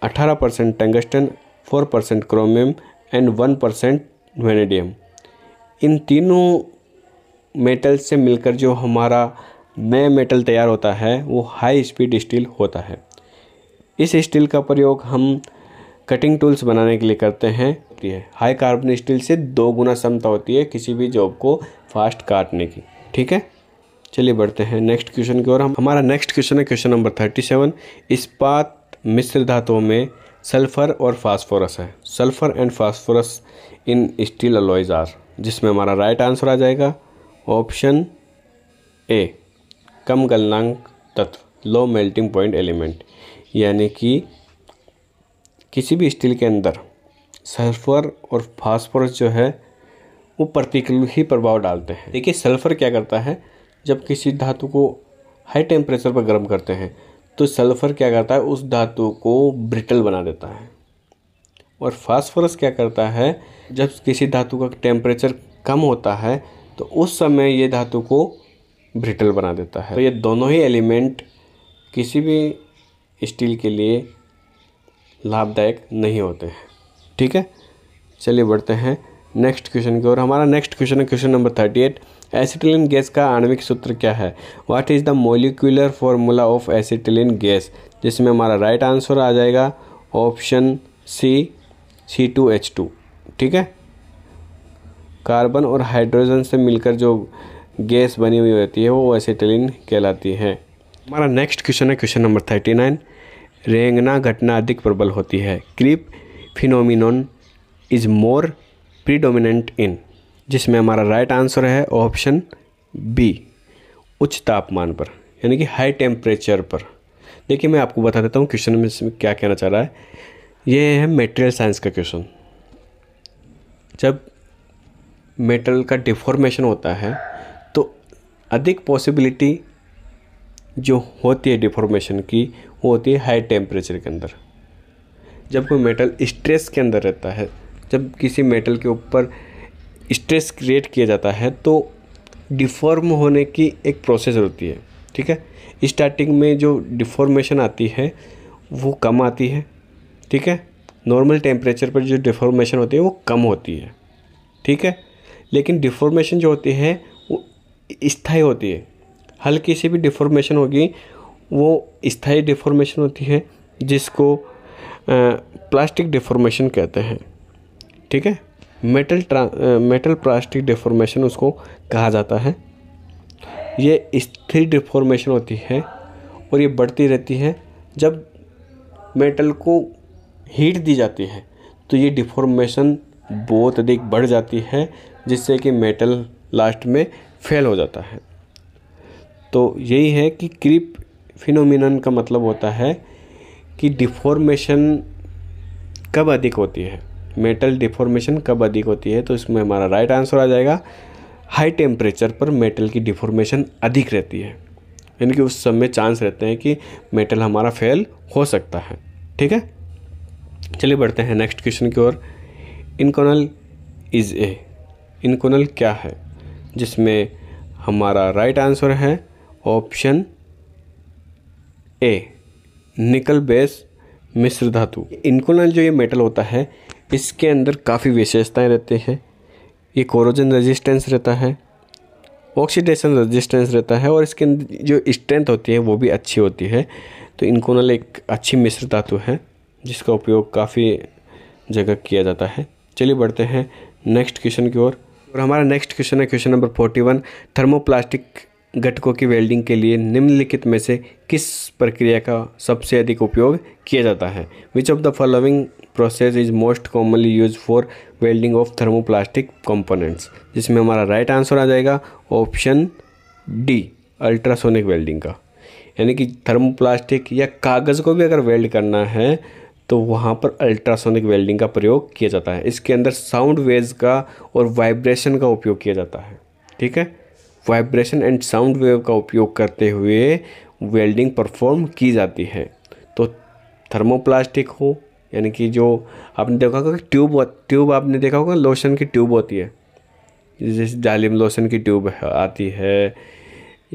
18 percent tungsten four percent chromium and one percent vanadium इन तीनों मेटल से मिलकर जो हमारा नया मेटल तैयार होता है वो हाई स्पीड स्टील होता है इस स्टील का प्रयोग हम कटिंग टूल्स बनाने के लिए करते हैं सकती है हाई कार्बन स्टील से दो गुना क्षमता होती है किसी भी जॉब को फास्ट काटने की ठीक है चलिए बढ़ते हैं नेक्स्ट क्वेश्चन की ओर हम हमारा नेक्स्ट क्वेश्चन है क्वेश्चन नंबर थर्टी सेवन इस्पात मिश्र धातुओं में सल्फर और फास्फोरस है sulphur and phosphorus in steel alloys are जिसमें हमारा राइट आंसर आ जाएगा ऑप्शन ए कम गलनांक तत्व लो मेल्टिंग पॉइंट एलिमेंट यानी कि किसी भी स्टील के अंदर सल्फ़र और फास्फोरस जो है वो प्रतिकूल ही प्रभाव डालते हैं देखिए सल्फ़र क्या करता है जब किसी धातु को हाई टेम्परेचर पर गर्म करते हैं तो सल्फ़र क्या करता है उस धातु को ब्रिटल बना देता है और फास्फोरस क्या करता है जब किसी धातु का टेम्परेचर कम होता है तो उस समय ये धातु को ब्रिटल बना देता है तो ये दोनों ही एलिमेंट किसी भी स्टील के लिए लाभदायक नहीं होते हैं ठीक है चलिए बढ़ते हैं नेक्स्ट क्वेश्चन की ओर हमारा नेक्स्ट क्वेश्चन है question number thirty eight acetylene gas का आणविक सूत्र क्या है what is the molecular formula of acetylene gas जिसमें हमारा राइट आंसर आ जाएगा option C C two H two ठीक है कार्बन और हाइड्रोजन से मिलकर जो गैस बनी हुई होती है वो एसिटिलिन कहलाती है हमारा नेक्स्ट क्वेश्चन है क्वेश्चन नंबर थर्टी नाइन रेंगना घटना अधिक प्रबल होती है creep phenomenon is more predominant in जिसमें हमारा राइट आंसर है ऑप्शन बी उच्च तापमान पर यानी कि हाई टेम्परेचर पर देखिए मैं आपको बता देता हूँ क्वेश्चन में इसमें क्या कहना चाह रहा है ये है मेटेरियल साइंस का क्वेश्चन जब मेटल का डिफॉर्मेशन होता है तो अधिक पॉसिबिलिटी जो होती है डिफॉर्मेशन की वो होती है हाई टेम्परेचर के अंदर जब कोई मेटल स्ट्रेस के अंदर रहता है जब किसी मेटल के ऊपर स्ट्रेस क्रिएट किया जाता है तो डिफॉर्म होने की एक प्रोसेस होती है ठीक है स्टार्टिंग में जो डिफॉर्मेशन आती है वो कम आती है ठीक है नॉर्मल टेम्परेचर पर जो डिफॉर्मेशन होती है वो कम होती है ठीक है लेकिन डिफॉर्मेशन जो होती है वो स्थाई होती है हल्की सी भी डिफॉर्मेशन होगी वो स्थाई डिफॉर्मेशन होती है जिसको प्लास्टिक डिफॉर्मेशन कहते हैं ठीक है मेटल ट्रा मेटल प्लास्टिक डिफॉर्मेशन उसको कहा जाता है ये स्थिर डिफॉर्मेशन होती है और ये बढ़ती रहती है जब मेटल को हीट दी जाती है तो ये डिफॉर्मेशन बहुत अधिक बढ़ जाती है जिससे कि मेटल लास्ट में फेल हो जाता है तो यही है कि क्रीप फिनोमिनन का मतलब होता है कि डिफॉर्मेशन कब अधिक होती है मेटल डिफॉर्मेशन कब अधिक होती है तो इसमें हमारा राइट आंसर आ जाएगा हाई टेम्परेचर पर मेटल की डिफॉर्मेशन अधिक रहती है यानी कि उस समय चांस रहते हैं कि मेटल हमारा फेल हो सकता है ठीक है चलिए बढ़ते हैं नेक्स्ट क्वेश्चन की ओर इनकोनल इज़ ए इनकोनल क्या है जिसमें हमारा राइट आंसर है ऑप्शन ए निकल बेस मिश्र धातु इनकोलन जो ये मेटल होता है इसके अंदर काफ़ी विशेषताएं रहती हैं ये कोरोजन रेजिस्टेंस रहता है ऑक्सीडेशन रेजिस्टेंस रहता है और इसके जो स्ट्रेंथ होती है वो भी अच्छी होती है तो इनकोनल एक अच्छी मिश्र धातु है जिसका उपयोग काफ़ी जगह किया जाता है चलिए बढ़ते हैं नेक्स्ट क्वेश्चन की ओर और हमारा नेक्स्ट क्वेश्चन है question number forty one thermoplastic घटकों की वेल्डिंग के लिए निम्नलिखित में से किस प्रक्रिया का सबसे अधिक उपयोग किया जाता है which of the following process is most commonly use for welding of thermoplastic components जिसमें हमारा राइट आंसर आ जाएगा ऑप्शन डी अल्ट्रासोनिक वेल्डिंग का यानी कि थर्मोप्लास्टिक या कागज़ को भी अगर वेल्ड करना है तो वहाँ पर अल्ट्रासोनिक वेल्डिंग का प्रयोग किया जाता है इसके अंदर साउंड वेव्स का और वाइब्रेशन का उपयोग किया जाता है ठीक है वाइब्रेशन एंड साउंड वेव का उपयोग करते हुए वेल्डिंग परफॉर्म की जाती है तो थर्मोप्लास्टिक हो यानी कि जो आपने देखा होगा ट्यूब ट्यूब आपने देखा होगा लोशन की ट्यूब होती है जैसे जालिम लोशन की ट्यूब आती है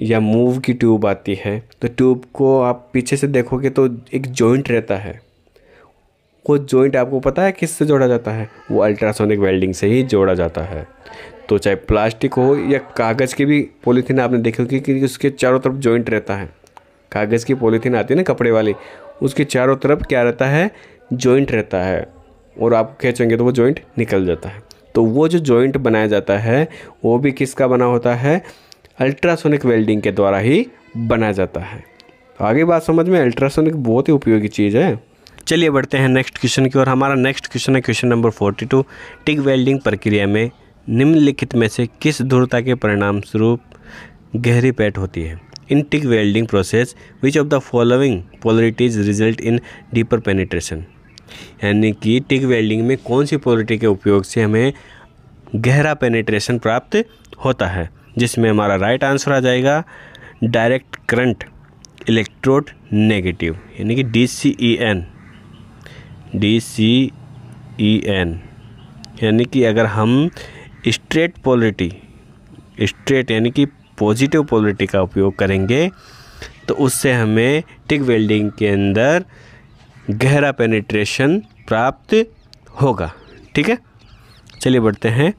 या मूव की ट्यूब आती है तो ट्यूब को आप पीछे से देखोगे तो एक जॉइंट रहता है वो जॉइंट आपको पता है किससे जोड़ा जाता है वो अल्ट्रासोनिक वेल्डिंग से ही जोड़ा जाता है तो चाहे प्लास्टिक हो या कागज़ की भी पॉलीथीन आपने देखी होगी क्योंकि उसके चारों तरफ जॉइंट रहता है कागज़ की पॉलीथीन आती है ना कपड़े वाली उसके चारों तरफ क्या रहता है जॉइंट रहता है और आप खींचेंगे तो वो जॉइंट निकल जाता है तो वो जो जॉइंट बनाया जाता है वो भी किसका बना होता है अल्ट्रासोनिक वेल्डिंग के द्वारा ही बना जाता है आगे बात समझ में अल्ट्रासोनिक बहुत ही उपयोगी चीज़ है चलिए बढ़ते हैं नेक्स्ट क्वेश्चन की ओर हमारा नेक्स्ट क्वेश्चन है question number forty two TIG welding प्रक्रिया में निम्नलिखित में से किस धुरता के परिणाम स्वरूप गहरी पैट होती है in TIG welding process which of the following polarities result in deeper penetration यानी कि टिक वेल्डिंग में कौन सी पोलिटी के उपयोग से हमें गहरा पेनिट्रेशन प्राप्त होता है जिसमें हमारा राइट आंसर आ जाएगा डायरेक्ट करंट इलेक्ट्रोड नेगेटिव यानी कि D C E N D C E N यानी कि अगर हम स्ट्रेट पॉलिटी स्ट्रेट यानी कि पॉजिटिव पॉलिटी का उपयोग करेंगे तो उससे हमें टिक वेल्डिंग के अंदर गहरा पेनिट्रेशन प्राप्त होगा ठीक है चलिए बढ़ते हैं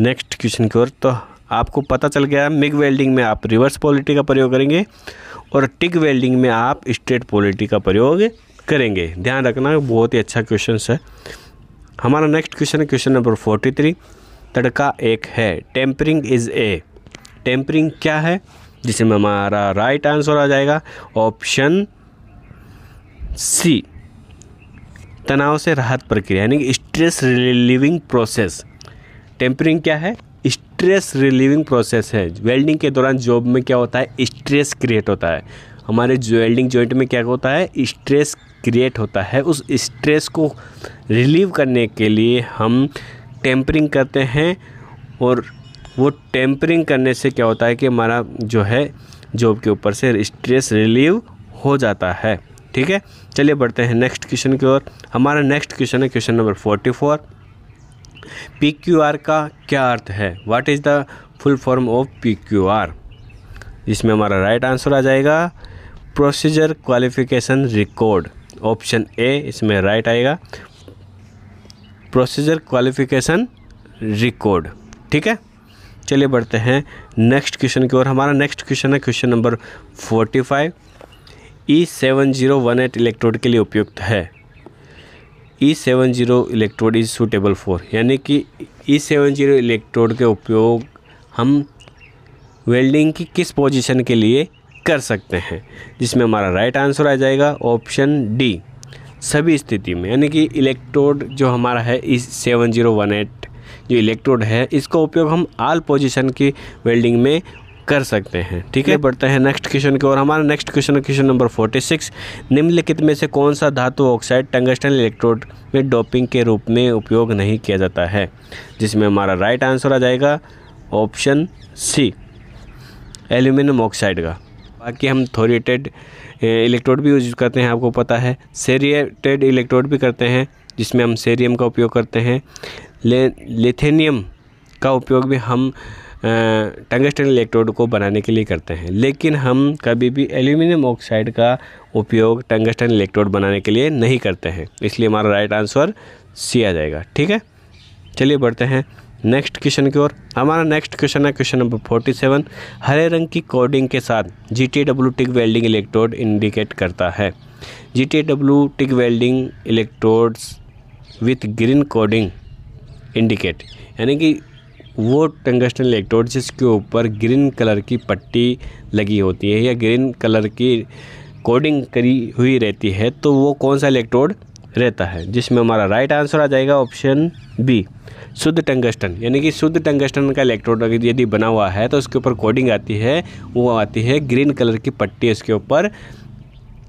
नेक्स्ट क्वेश्चन की ओर तो आपको पता चल गया मिग वेल्डिंग में आप रिवर्स पॉलिटी का प्रयोग करेंगे और टिक वेल्डिंग में आप स्ट्रेट पॉलिटी का प्रयोग करेंगे ध्यान रखना बहुत ही अच्छा क्वेश्चन है हमारा नेक्स्ट क्वेश्चन है क्वेश्चन नंबर फोर्टी थ्री तड़का एक है टेम्परिंग इज़ ए टेम्परिंग क्या है जिसमें हमारा राइट आंसर आ जाएगा ऑप्शन सी तनाव से राहत प्रक्रिया यानी कि स्ट्रेस रिलीविंग प्रोसेस टेम्परिंग क्या है स्ट्रेस रिलीविंग प्रोसेस है वेल्डिंग के दौरान जॉब में क्या होता है स्ट्रेस क्रिएट होता है हमारे वेल्डिंग जॉइंट में क्या होता है स्ट्रेस क्रिएट होता है उस स्ट्रेस को रिलीव करने के लिए हम टेम्परिंग करते हैं और वो टेम्परिंग करने से क्या होता है कि हमारा जो है जॉब के ऊपर से स्ट्रेस रिलीव हो जाता है ठीक है चलिए बढ़ते हैं नेक्स्ट क्वेश्चन की ओर हमारा नेक्स्ट क्वेश्चन है question number forty four P Q R का क्या अर्थ है what is the full form of P Q R इसमें हमारा राइट आंसर आ जाएगा procedure qualification record option A इसमें राइट आएगा प्रोसीजर क्वालिफिकेशन रिकॉर्ड ठीक है चलिए बढ़ते हैं नेक्स्ट क्वेश्चन की ओर हमारा नेक्स्ट क्वेश्चन है question number forty five E seven zero one eight electrode के लिए उपयुक्त है E seven zero electrode is suitable for यानी कि ई सेवन जीरो इलेक्ट्रोड के उपयोग हम वेल्डिंग की किस पोजीशन के लिए कर सकते हैं जिसमें हमारा राइट आंसर आ जाएगा ऑप्शन डी सभी स्थिति में यानी कि इलेक्ट्रोड जो हमारा है इस सेवन जीरो वन एट जो इलेक्ट्रोड है इसका उपयोग हम आल पोजिशन की वेल्डिंग में कर सकते हैं ठीक है बढ़ते हैं नेक्स्ट क्वेश्चन की ओर हमारा next question question number forty six निम्नलिखित में से कौन सा धातु ऑक्साइड टंगस्टन इलेक्ट्रोड में डोपिंग के रूप में उपयोग नहीं किया जाता है जिसमें हमारा राइट आंसर आ जाएगा ऑप्शन सी एल्यूमिनियम ऑक्साइड का बाकी हम थोरेटेड इलेक्ट्रोड भी यूज करते हैं आपको पता है सेरिएटेड इलेक्ट्रोड भी करते हैं जिसमें हम सेरियम का उपयोग करते हैं ले लेथेनियम का उपयोग भी हम टंगस्टन इलेक्ट्रोड को बनाने के लिए करते हैं लेकिन हम कभी भी एल्यूमिनियम ऑक्साइड का उपयोग टंगस्टन इलेक्ट्रोड बनाने के लिए नहीं करते हैं इसलिए हमारा राइट आंसर सी आ जाएगा ठीक है चलिए बढ़ते हैं नेक्स्ट क्वेश्चन की ओर हमारा नेक्स्ट क्वेश्चन है क्वेश्चन नंबर फोर्टी सेवन हरे रंग की कोडिंग के साथ G T W TIG welding electrode indicate करता है G T W TIG welding electrodes with green coding indicate यानी कि वो टंगस्टन इलेक्ट्रोड जिसके ऊपर ग्रीन कलर की पट्टी लगी होती है या ग्रीन कलर की कोडिंग करी हुई रहती है तो वो कौन सा इलेक्ट्रोड रहता है जिसमें हमारा राइट आंसर आ जाएगा ऑप्शन बी शुद्ध टंगस्टन यानी कि शुद्ध टंगस्टन का इलेक्ट्रोड यदि बना हुआ है तो उसके ऊपर कोडिंग आती है वो आती है ग्रीन कलर की पट्टी उसके ऊपर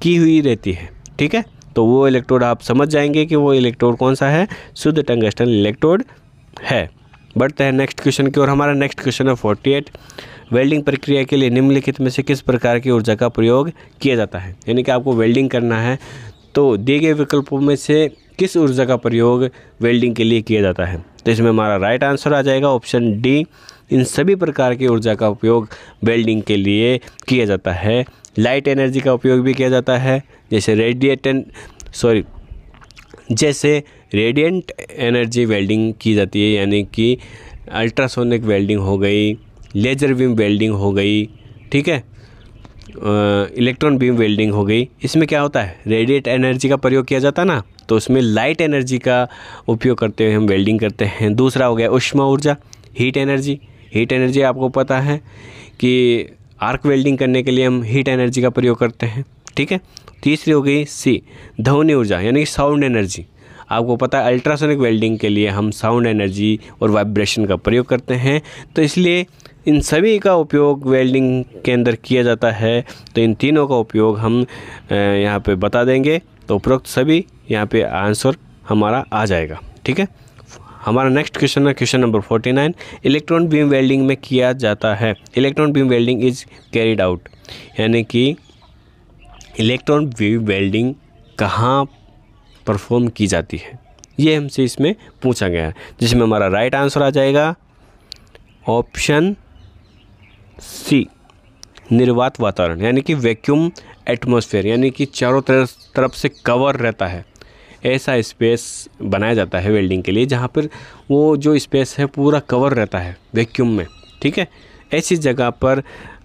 की हुई रहती है ठीक है तो वो इलेक्ट्रोड आप समझ जाएंगे कि वो इलेक्ट्रोड कौन सा है शुद्ध टंगस्टन इलेक्ट्रोड है बढ़ते हैं नेक्स्ट क्वेश्चन की ओर हमारा नेक्स्ट क्वेश्चन है फोर्टी एट वेल्डिंग प्रक्रिया के लिए निम्नलिखित में से किस प्रकार की ऊर्जा का प्रयोग किया जाता है यानी कि आपको वेल्डिंग करना है तो दिए गए विकल्पों में से किस ऊर्जा का प्रयोग वेल्डिंग के लिए किया जाता है तो इसमें हमारा राइट आंसर आ जाएगा ऑप्शन डी इन सभी प्रकार की ऊर्जा का उपयोग वेल्डिंग के लिए किया जाता है लाइट एनर्जी का उपयोग भी किया जाता है जैसे रेडिएटन सॉरी जैसे रेडिएंट एनर्जी वेल्डिंग की जाती है यानी कि अल्ट्रासोनिक वेल्डिंग हो गई लेजर बीम वेल्डिंग हो गई ठीक है इलेक्ट्रॉन बीम वेल्डिंग हो गई इसमें क्या होता है रेडिएट एनर्जी का प्रयोग किया जाता ना तो उसमें लाइट एनर्जी का उपयोग करते हुए हम वेल्डिंग करते हैं दूसरा हो गया उष्मा ऊर्जा हीट एनर्जी हीट एनर्जी आपको पता है कि आर्क वेल्डिंग करने के लिए हम हीट एनर्जी का प्रयोग करते हैं ठीक है तीसरी हो गई सी ध्वनि ऊर्जा यानी कि साउंड एनर्जी आपको पता है अल्ट्रासोनिक वेल्डिंग के लिए हम साउंड एनर्जी और वाइब्रेशन का प्रयोग करते हैं तो इसलिए इन सभी का उपयोग वेल्डिंग के अंदर किया जाता है तो इन तीनों का उपयोग हम यहाँ पे बता देंगे तो उपरोक्त सभी यहाँ पे आंसर हमारा आ जाएगा ठीक है हमारा नेक्स्ट क्वेश्चन है question number forty nine electron beam welding में किया जाता है electron beam welding is carried out यानी कि इलेक्ट्रॉन बीम वेल्डिंग कहाँ परफॉर्म की जाती है ये हमसे इसमें पूछा गया है जिसमें हमारा राइट आंसर आ जाएगा ऑप्शन सी निर्वात वातावरण यानी कि वैक्यूम एटमॉस्फेयर यानी कि चारों तरफ तरफ से कवर रहता है ऐसा स्पेस बनाया जाता है वेल्डिंग के लिए जहाँ पर वो जो स्पेस है पूरा कवर रहता है वैक्यूम में ठीक है ऐसी जगह पर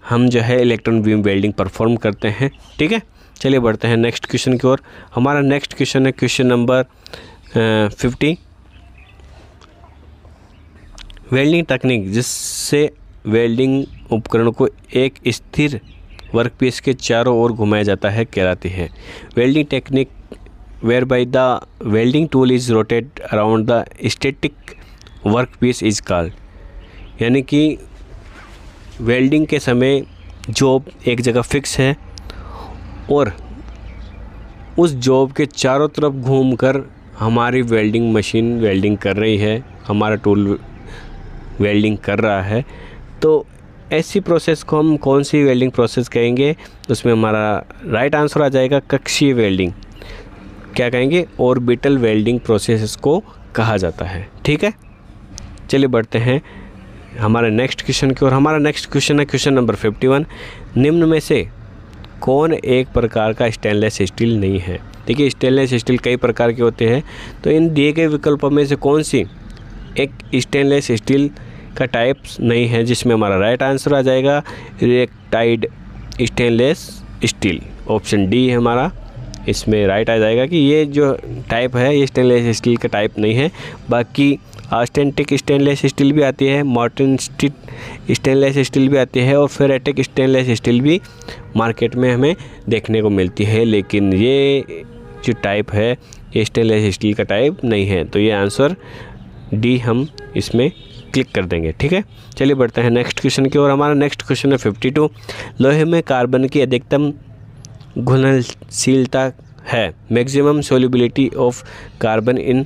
हम जो है इलेक्ट्रॉन बीम वेल्डिंग परफॉर्म करते हैं ठीक है चलिए बढ़ते हैं नेक्स्ट क्वेश्चन की ओर हमारा नेक्स्ट क्वेश्चन है question number fifty welding technique जिससे वेल्डिंग उपकरण को एक स्थिर वर्कपीस के चारों ओर घुमाया जाता है कहलाती है welding technique whereby the welding tool is rotate around the static work piece is called यानी कि वेल्डिंग के समय जॉब एक जगह फिक्स है और उस जॉब के चारों तरफ घूमकर हमारी वेल्डिंग मशीन वेल्डिंग कर रही है हमारा टूल वेल्डिंग कर रहा है तो ऐसी प्रोसेस को हम कौन सी वेल्डिंग प्रोसेस कहेंगे उसमें हमारा राइट आंसर आ जाएगा कक्षीय वेल्डिंग क्या कहेंगे ऑर्बिटल वेल्डिंग प्रोसेस को कहा जाता है ठीक है चलिए बढ़ते हैं हमारे नेक्स्ट क्वेश्चन की ओर हमारा नेक्स्ट क्वेश्चन है क्वेश्चन नंबर फिफ्टी वन निम्न में से कौन एक प्रकार का स्टेनलेस स्टील नहीं है देखिए स्टेनलेस स्टील कई प्रकार के होते हैं तो इन दिए गए विकल्पों में से कौन सी एक स्टेनलेस स्टील का टाइप्स नहीं है जिसमें हमारा राइट आंसर आ जाएगा रिएक्टाइड स्टेनलेस स्टील ऑप्शन डी है हमारा इसमें राइट आ जाएगा कि ये जो टाइप है ये स्टेनलेस स्टील का टाइप नहीं है बाकी ऑस्टेंटिक स्टेनलेस स्टील भी आती है मॉडर्न स्टेनलेस स्टील भी आती है और फेरेटिक स्टेनलेस स्टील भी मार्केट में हमें देखने को मिलती है लेकिन ये जो टाइप है ये स्टेनलेस स्टील का टाइप नहीं है तो ये आंसर डी हम इसमें क्लिक कर देंगे ठीक है चलिए बढ़ते हैं नेक्स्ट क्वेश्चन की ओर हमारा नेक्स्ट क्वेश्चन है फिफ्टी टू लोहे में कार्बन की अधिकतम घुलनशीलता है maximum solubility of carbon in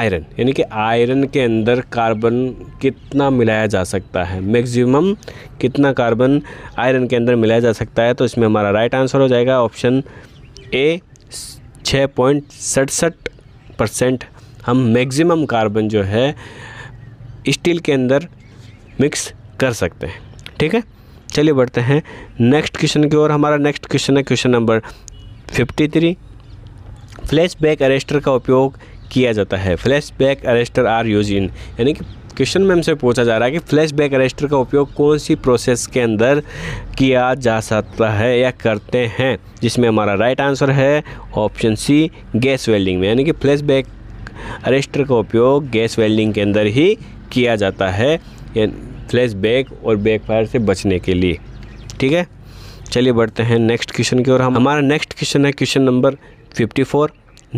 iron यानी कि आयरन के अंदर कार्बन कितना मिलाया जा सकता है मैक्सिमम कितना कार्बन आयरन के अंदर मिलाया जा सकता है तो इसमें हमारा राइट आंसर हो जाएगा ऑप्शन ए छः पॉइंट सड़सठ परसेंट हम मैक्सिमम कार्बन जो है स्टील के अंदर मिक्स कर सकते हैं ठीक है चलिए बढ़ते हैं नेक्स्ट क्वेश्चन की ओर हमारा नेक्स्ट क्वेश्चन है question number fifty three flashback arrester का उपयोग किया जाता है flashback arrester are use in यानी कि क्वेश्चन में हमसे पूछा जा रहा है कि फ्लैशबैक अरेस्टर का उपयोग कौन सी प्रोसेस के अंदर किया जा सकता है या करते हैं जिसमें हमारा राइट आंसर है ऑप्शन सी गैस वेल्डिंग में यानी कि बैक अरेस्टर का उपयोग गैस वेल्डिंग के अंदर ही किया जाता है फ्लैश बैक और बैक फायर से बचने के लिए ठीक है चलिए बढ़ते हैं नेक्स्ट क्वेश्चन की ओर हम हमारा नेक्स्ट क्वेश्चन है क्वेश्चन नंबर 54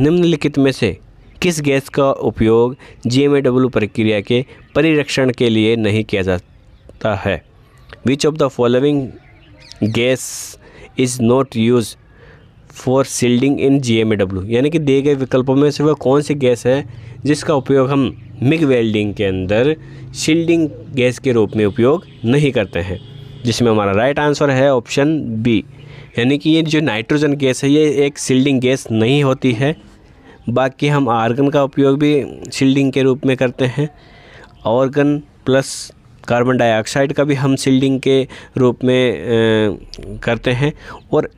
निम्नलिखित में से किस गैस का उपयोग जी प्रक्रिया के परिरक्षण के लिए नहीं किया जाता है which of the following gas is not use for shielding in G यानी कि दिए गए विकल्पों में से वह कौन सी गैस है जिसका उपयोग हम मिग वेल्डिंग के अंदर शील्डिंग गैस के रूप में उपयोग नहीं करते हैं जिसमें हमारा राइट आंसर है ऑप्शन बी यानी कि ये जो नाइट्रोजन गैस है ये एक सील्डिंग गैस नहीं होती है बाकी हम आर्गन का उपयोग भी शील्डिंग के रूप में करते हैं ऑर्गन प्लस कार्बन डाइऑक्साइड का भी हम सील्डिंग के रूप में करते हैं और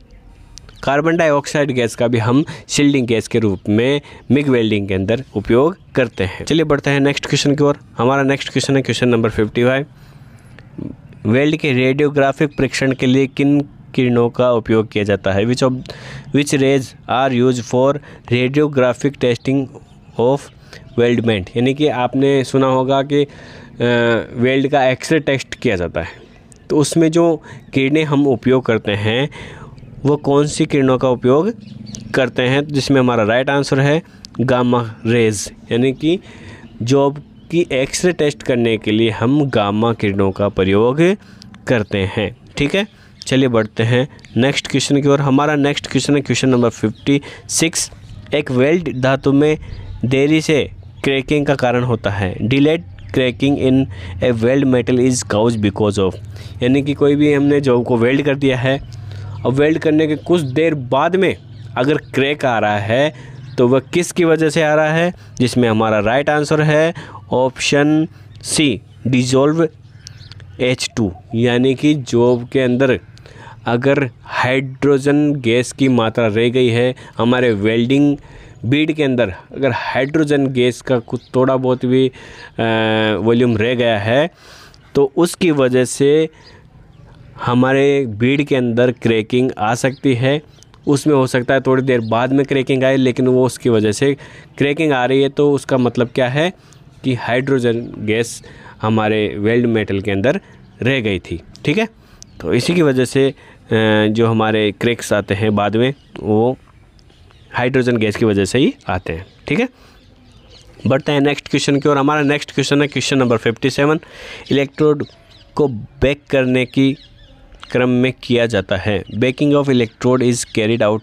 कार्बन डाइऑक्साइड गैस का भी हम शील्डिंग गैस के रूप में मिग वेल्डिंग के अंदर उपयोग करते हैं चलिए बढ़ते हैं नेक्स्ट क्वेश्चन की ओर हमारा नेक्स्ट क्वेश्चन है question number fifty five weld के रेडियोग्राफिक परीक्षण के लिए किन किरणों का उपयोग किया जाता है which of which rays are use for radiographic testing of weldment यानी कि आपने सुना होगा कि वेल्ड का एक्सरे टेस्ट किया जाता है तो उसमें जो किरणें हम उपयोग करते हैं वो कौन सी किरणों का उपयोग करते हैं तो जिसमें हमारा राइट आंसर है गामा रेज यानी कि जॉब की एक्सरे टेस्ट करने के लिए हम गामा किरणों का प्रयोग करते हैं ठीक है चलिए बढ़ते हैं नेक्स्ट क्वेश्चन की ओर हमारा नेक्स्ट क्वेश्चन है क्वेश्चन नंबर फिफ्टी सिक्स एक वेल्ड धातु में देरी से क्रैकिंग का कारण होता है delayed cracking in a weld metal is cause because of यानी कि कोई भी हमने जॉब को वेल्ड कर दिया है और वेल्ड करने के कुछ देर बाद में अगर क्रैक आ रहा है तो वह किसकी वजह से आ रहा है जिसमें हमारा राइट आंसर है option C dissolve H two यानी कि जॉब के अंदर अगर हाइड्रोजन गैस की मात्रा रह गई है हमारे वेल्डिंग बीड के अंदर अगर हाइड्रोजन गैस का कुछ थोड़ा बहुत भी वॉल्यूम रह गया है तो उसकी वजह से हमारे बीड के अंदर क्रैकिंग आ सकती है उसमें हो सकता है थोड़ी देर बाद में क्रैकिंग आए लेकिन वो उसकी वजह से क्रैकिंग आ रही है तो उसका मतलब क्या है कि हाइड्रोजन गैस हमारे वेल्ड मेटल के अंदर रह गई थी ठीक है तो इसी की वजह से जो हमारे क्रैक्स आते हैं बाद में वो हाइड्रोजन गैस की वजह से ही आते हैं ठीक है बढ़ते हैं नेक्स्ट क्वेश्चन की ओर हमारा नेक्स्ट क्वेश्चन है question number fifty seven electrode को बैक करने की क्रम में किया जाता है baking of electrode is carried out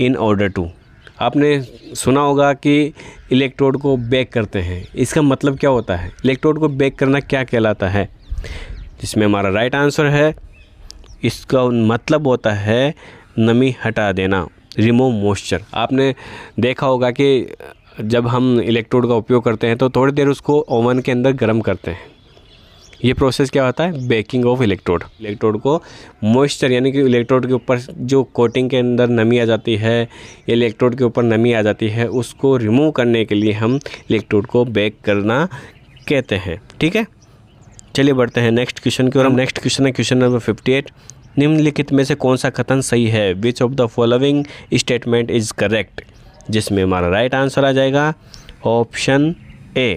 in order to आपने सुना होगा कि इलेक्ट्रोड को बेक करते हैं इसका मतलब क्या होता है इलेक्ट्रोड को बेक करना क्या कहलाता है जिसमें हमारा राइट आंसर है इसका मतलब होता है नमी हटा देना रिमूव मॉइस्चर आपने देखा होगा कि जब हम इलेक्ट्रोड का उपयोग करते हैं तो थोड़ी देर उसको ओवन के अंदर गर्म करते हैं ये प्रोसेस क्या होता है बेकिंग ऑफ इलेक्ट्रोड इलेक्ट्रोड को मॉइस्चर यानी कि इलेक्ट्रोड के ऊपर जो कोटिंग के अंदर नमी आ जाती है इलेक्ट्रोड के ऊपर नमी आ जाती है उसको रिमूव करने के लिए हम इलेक्ट्रोड को बेक करना कहते हैं ठीक है चलिए बढ़ते हैं नेक्स्ट क्वेश्चन की ओर हम नेक्स्ट क्वेश्चन है क्वेश्चन नंबर फिफ्टी एट निम्नलिखित में से कौन सा कथन सही है which of the following statement is correct जिसमें हमारा राइट आंसर आ जाएगा ऑप्शन ए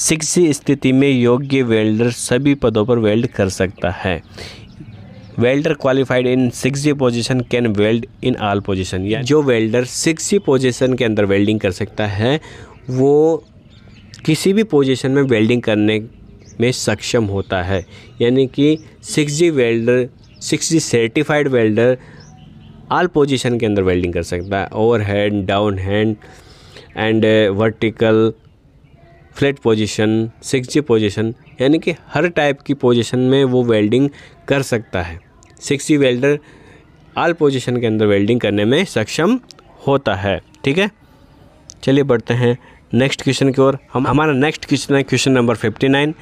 सिक्स स्थिति में योग्य वेल्डर सभी पदों पर वेल्ड कर सकता है welder qualified in six G position can weld in all position या जो वेल्डर सिक्स जी पोजिशन के अंदर वेल्डिंग कर सकता है वो किसी भी पोजिशन में वेल्डिंग करने में सक्षम होता है यानी कि six G welder six G certified welder all position के अंदर वेल्डिंग कर सकता है over hand down hand and vertical flat position six G position यानी कि हर टाइप की पोजीशन में वो वेल्डिंग कर सकता है six G welder all position के अंदर वेल्डिंग करने में सक्षम होता है ठीक है चलिए बढ़ते हैं नेक्स्ट क्वेश्चन की ओर हम हमारा नेक्स्ट क्वेश्चन है question number fifty nine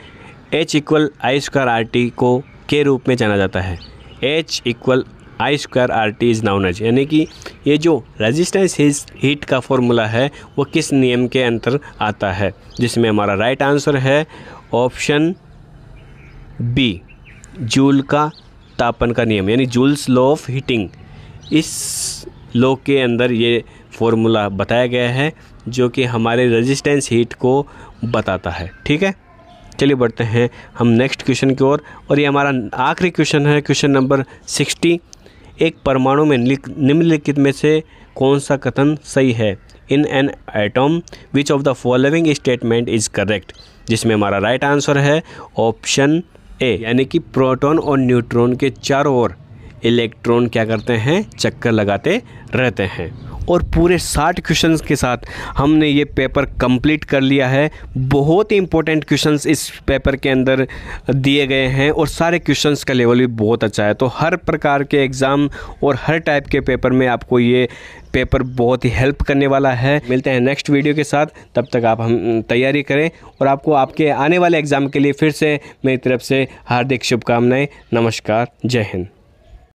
H equal I square R T को के रूप में जाना जाता है H equal I square R T is known as यानी कि ये जो रेजिस्टेंस हीट का फॉर्मूला है वो किस नियम के अंतर आता है जिसमें हमारा राइट आंसर है ऑप्शन बी जूल का तापन का नियम यानी जूल्स लॉ ऑफ हीटिंग इस लॉ के अंदर ये फॉर्मूला बताया गया है जो कि हमारे रेजिस्टेंस हीट को बताता है ठीक है चलिए बढ़ते हैं हम नेक्स्ट क्वेश्चन की ओर और, और ये हमारा आखिरी क्वेश्चन है क्वेश्चन नंबर सिक्सटी एक परमाणु में निम्नलिखित में से कौन सा कथन सही है in an atom which of the following statement is correct जिसमें हमारा राइट आंसर है ऑप्शन ए यानी कि प्रोटॉन और न्यूट्रॉन के चारों ओर इलेक्ट्रॉन क्या करते हैं चक्कर लगाते रहते हैं और पूरे साठ क्वेश्चन के साथ हमने ये पेपर कंप्लीट कर लिया है बहुत ही इंपॉर्टेंट क्वेश्चन इस पेपर के अंदर दिए गए हैं और सारे क्वेश्चन का लेवल भी बहुत अच्छा है तो हर प्रकार के एग्ज़ाम और हर टाइप के पेपर में आपको ये पेपर बहुत ही हेल्प करने वाला है मिलते हैं नेक्स्ट वीडियो के साथ तब तक आप हम तैयारी करें और आपको आपके आने वाले एग्ज़ाम के लिए फिर से मेरी तरफ से हार्दिक शुभकामनाएं नमस्कार जय हिंद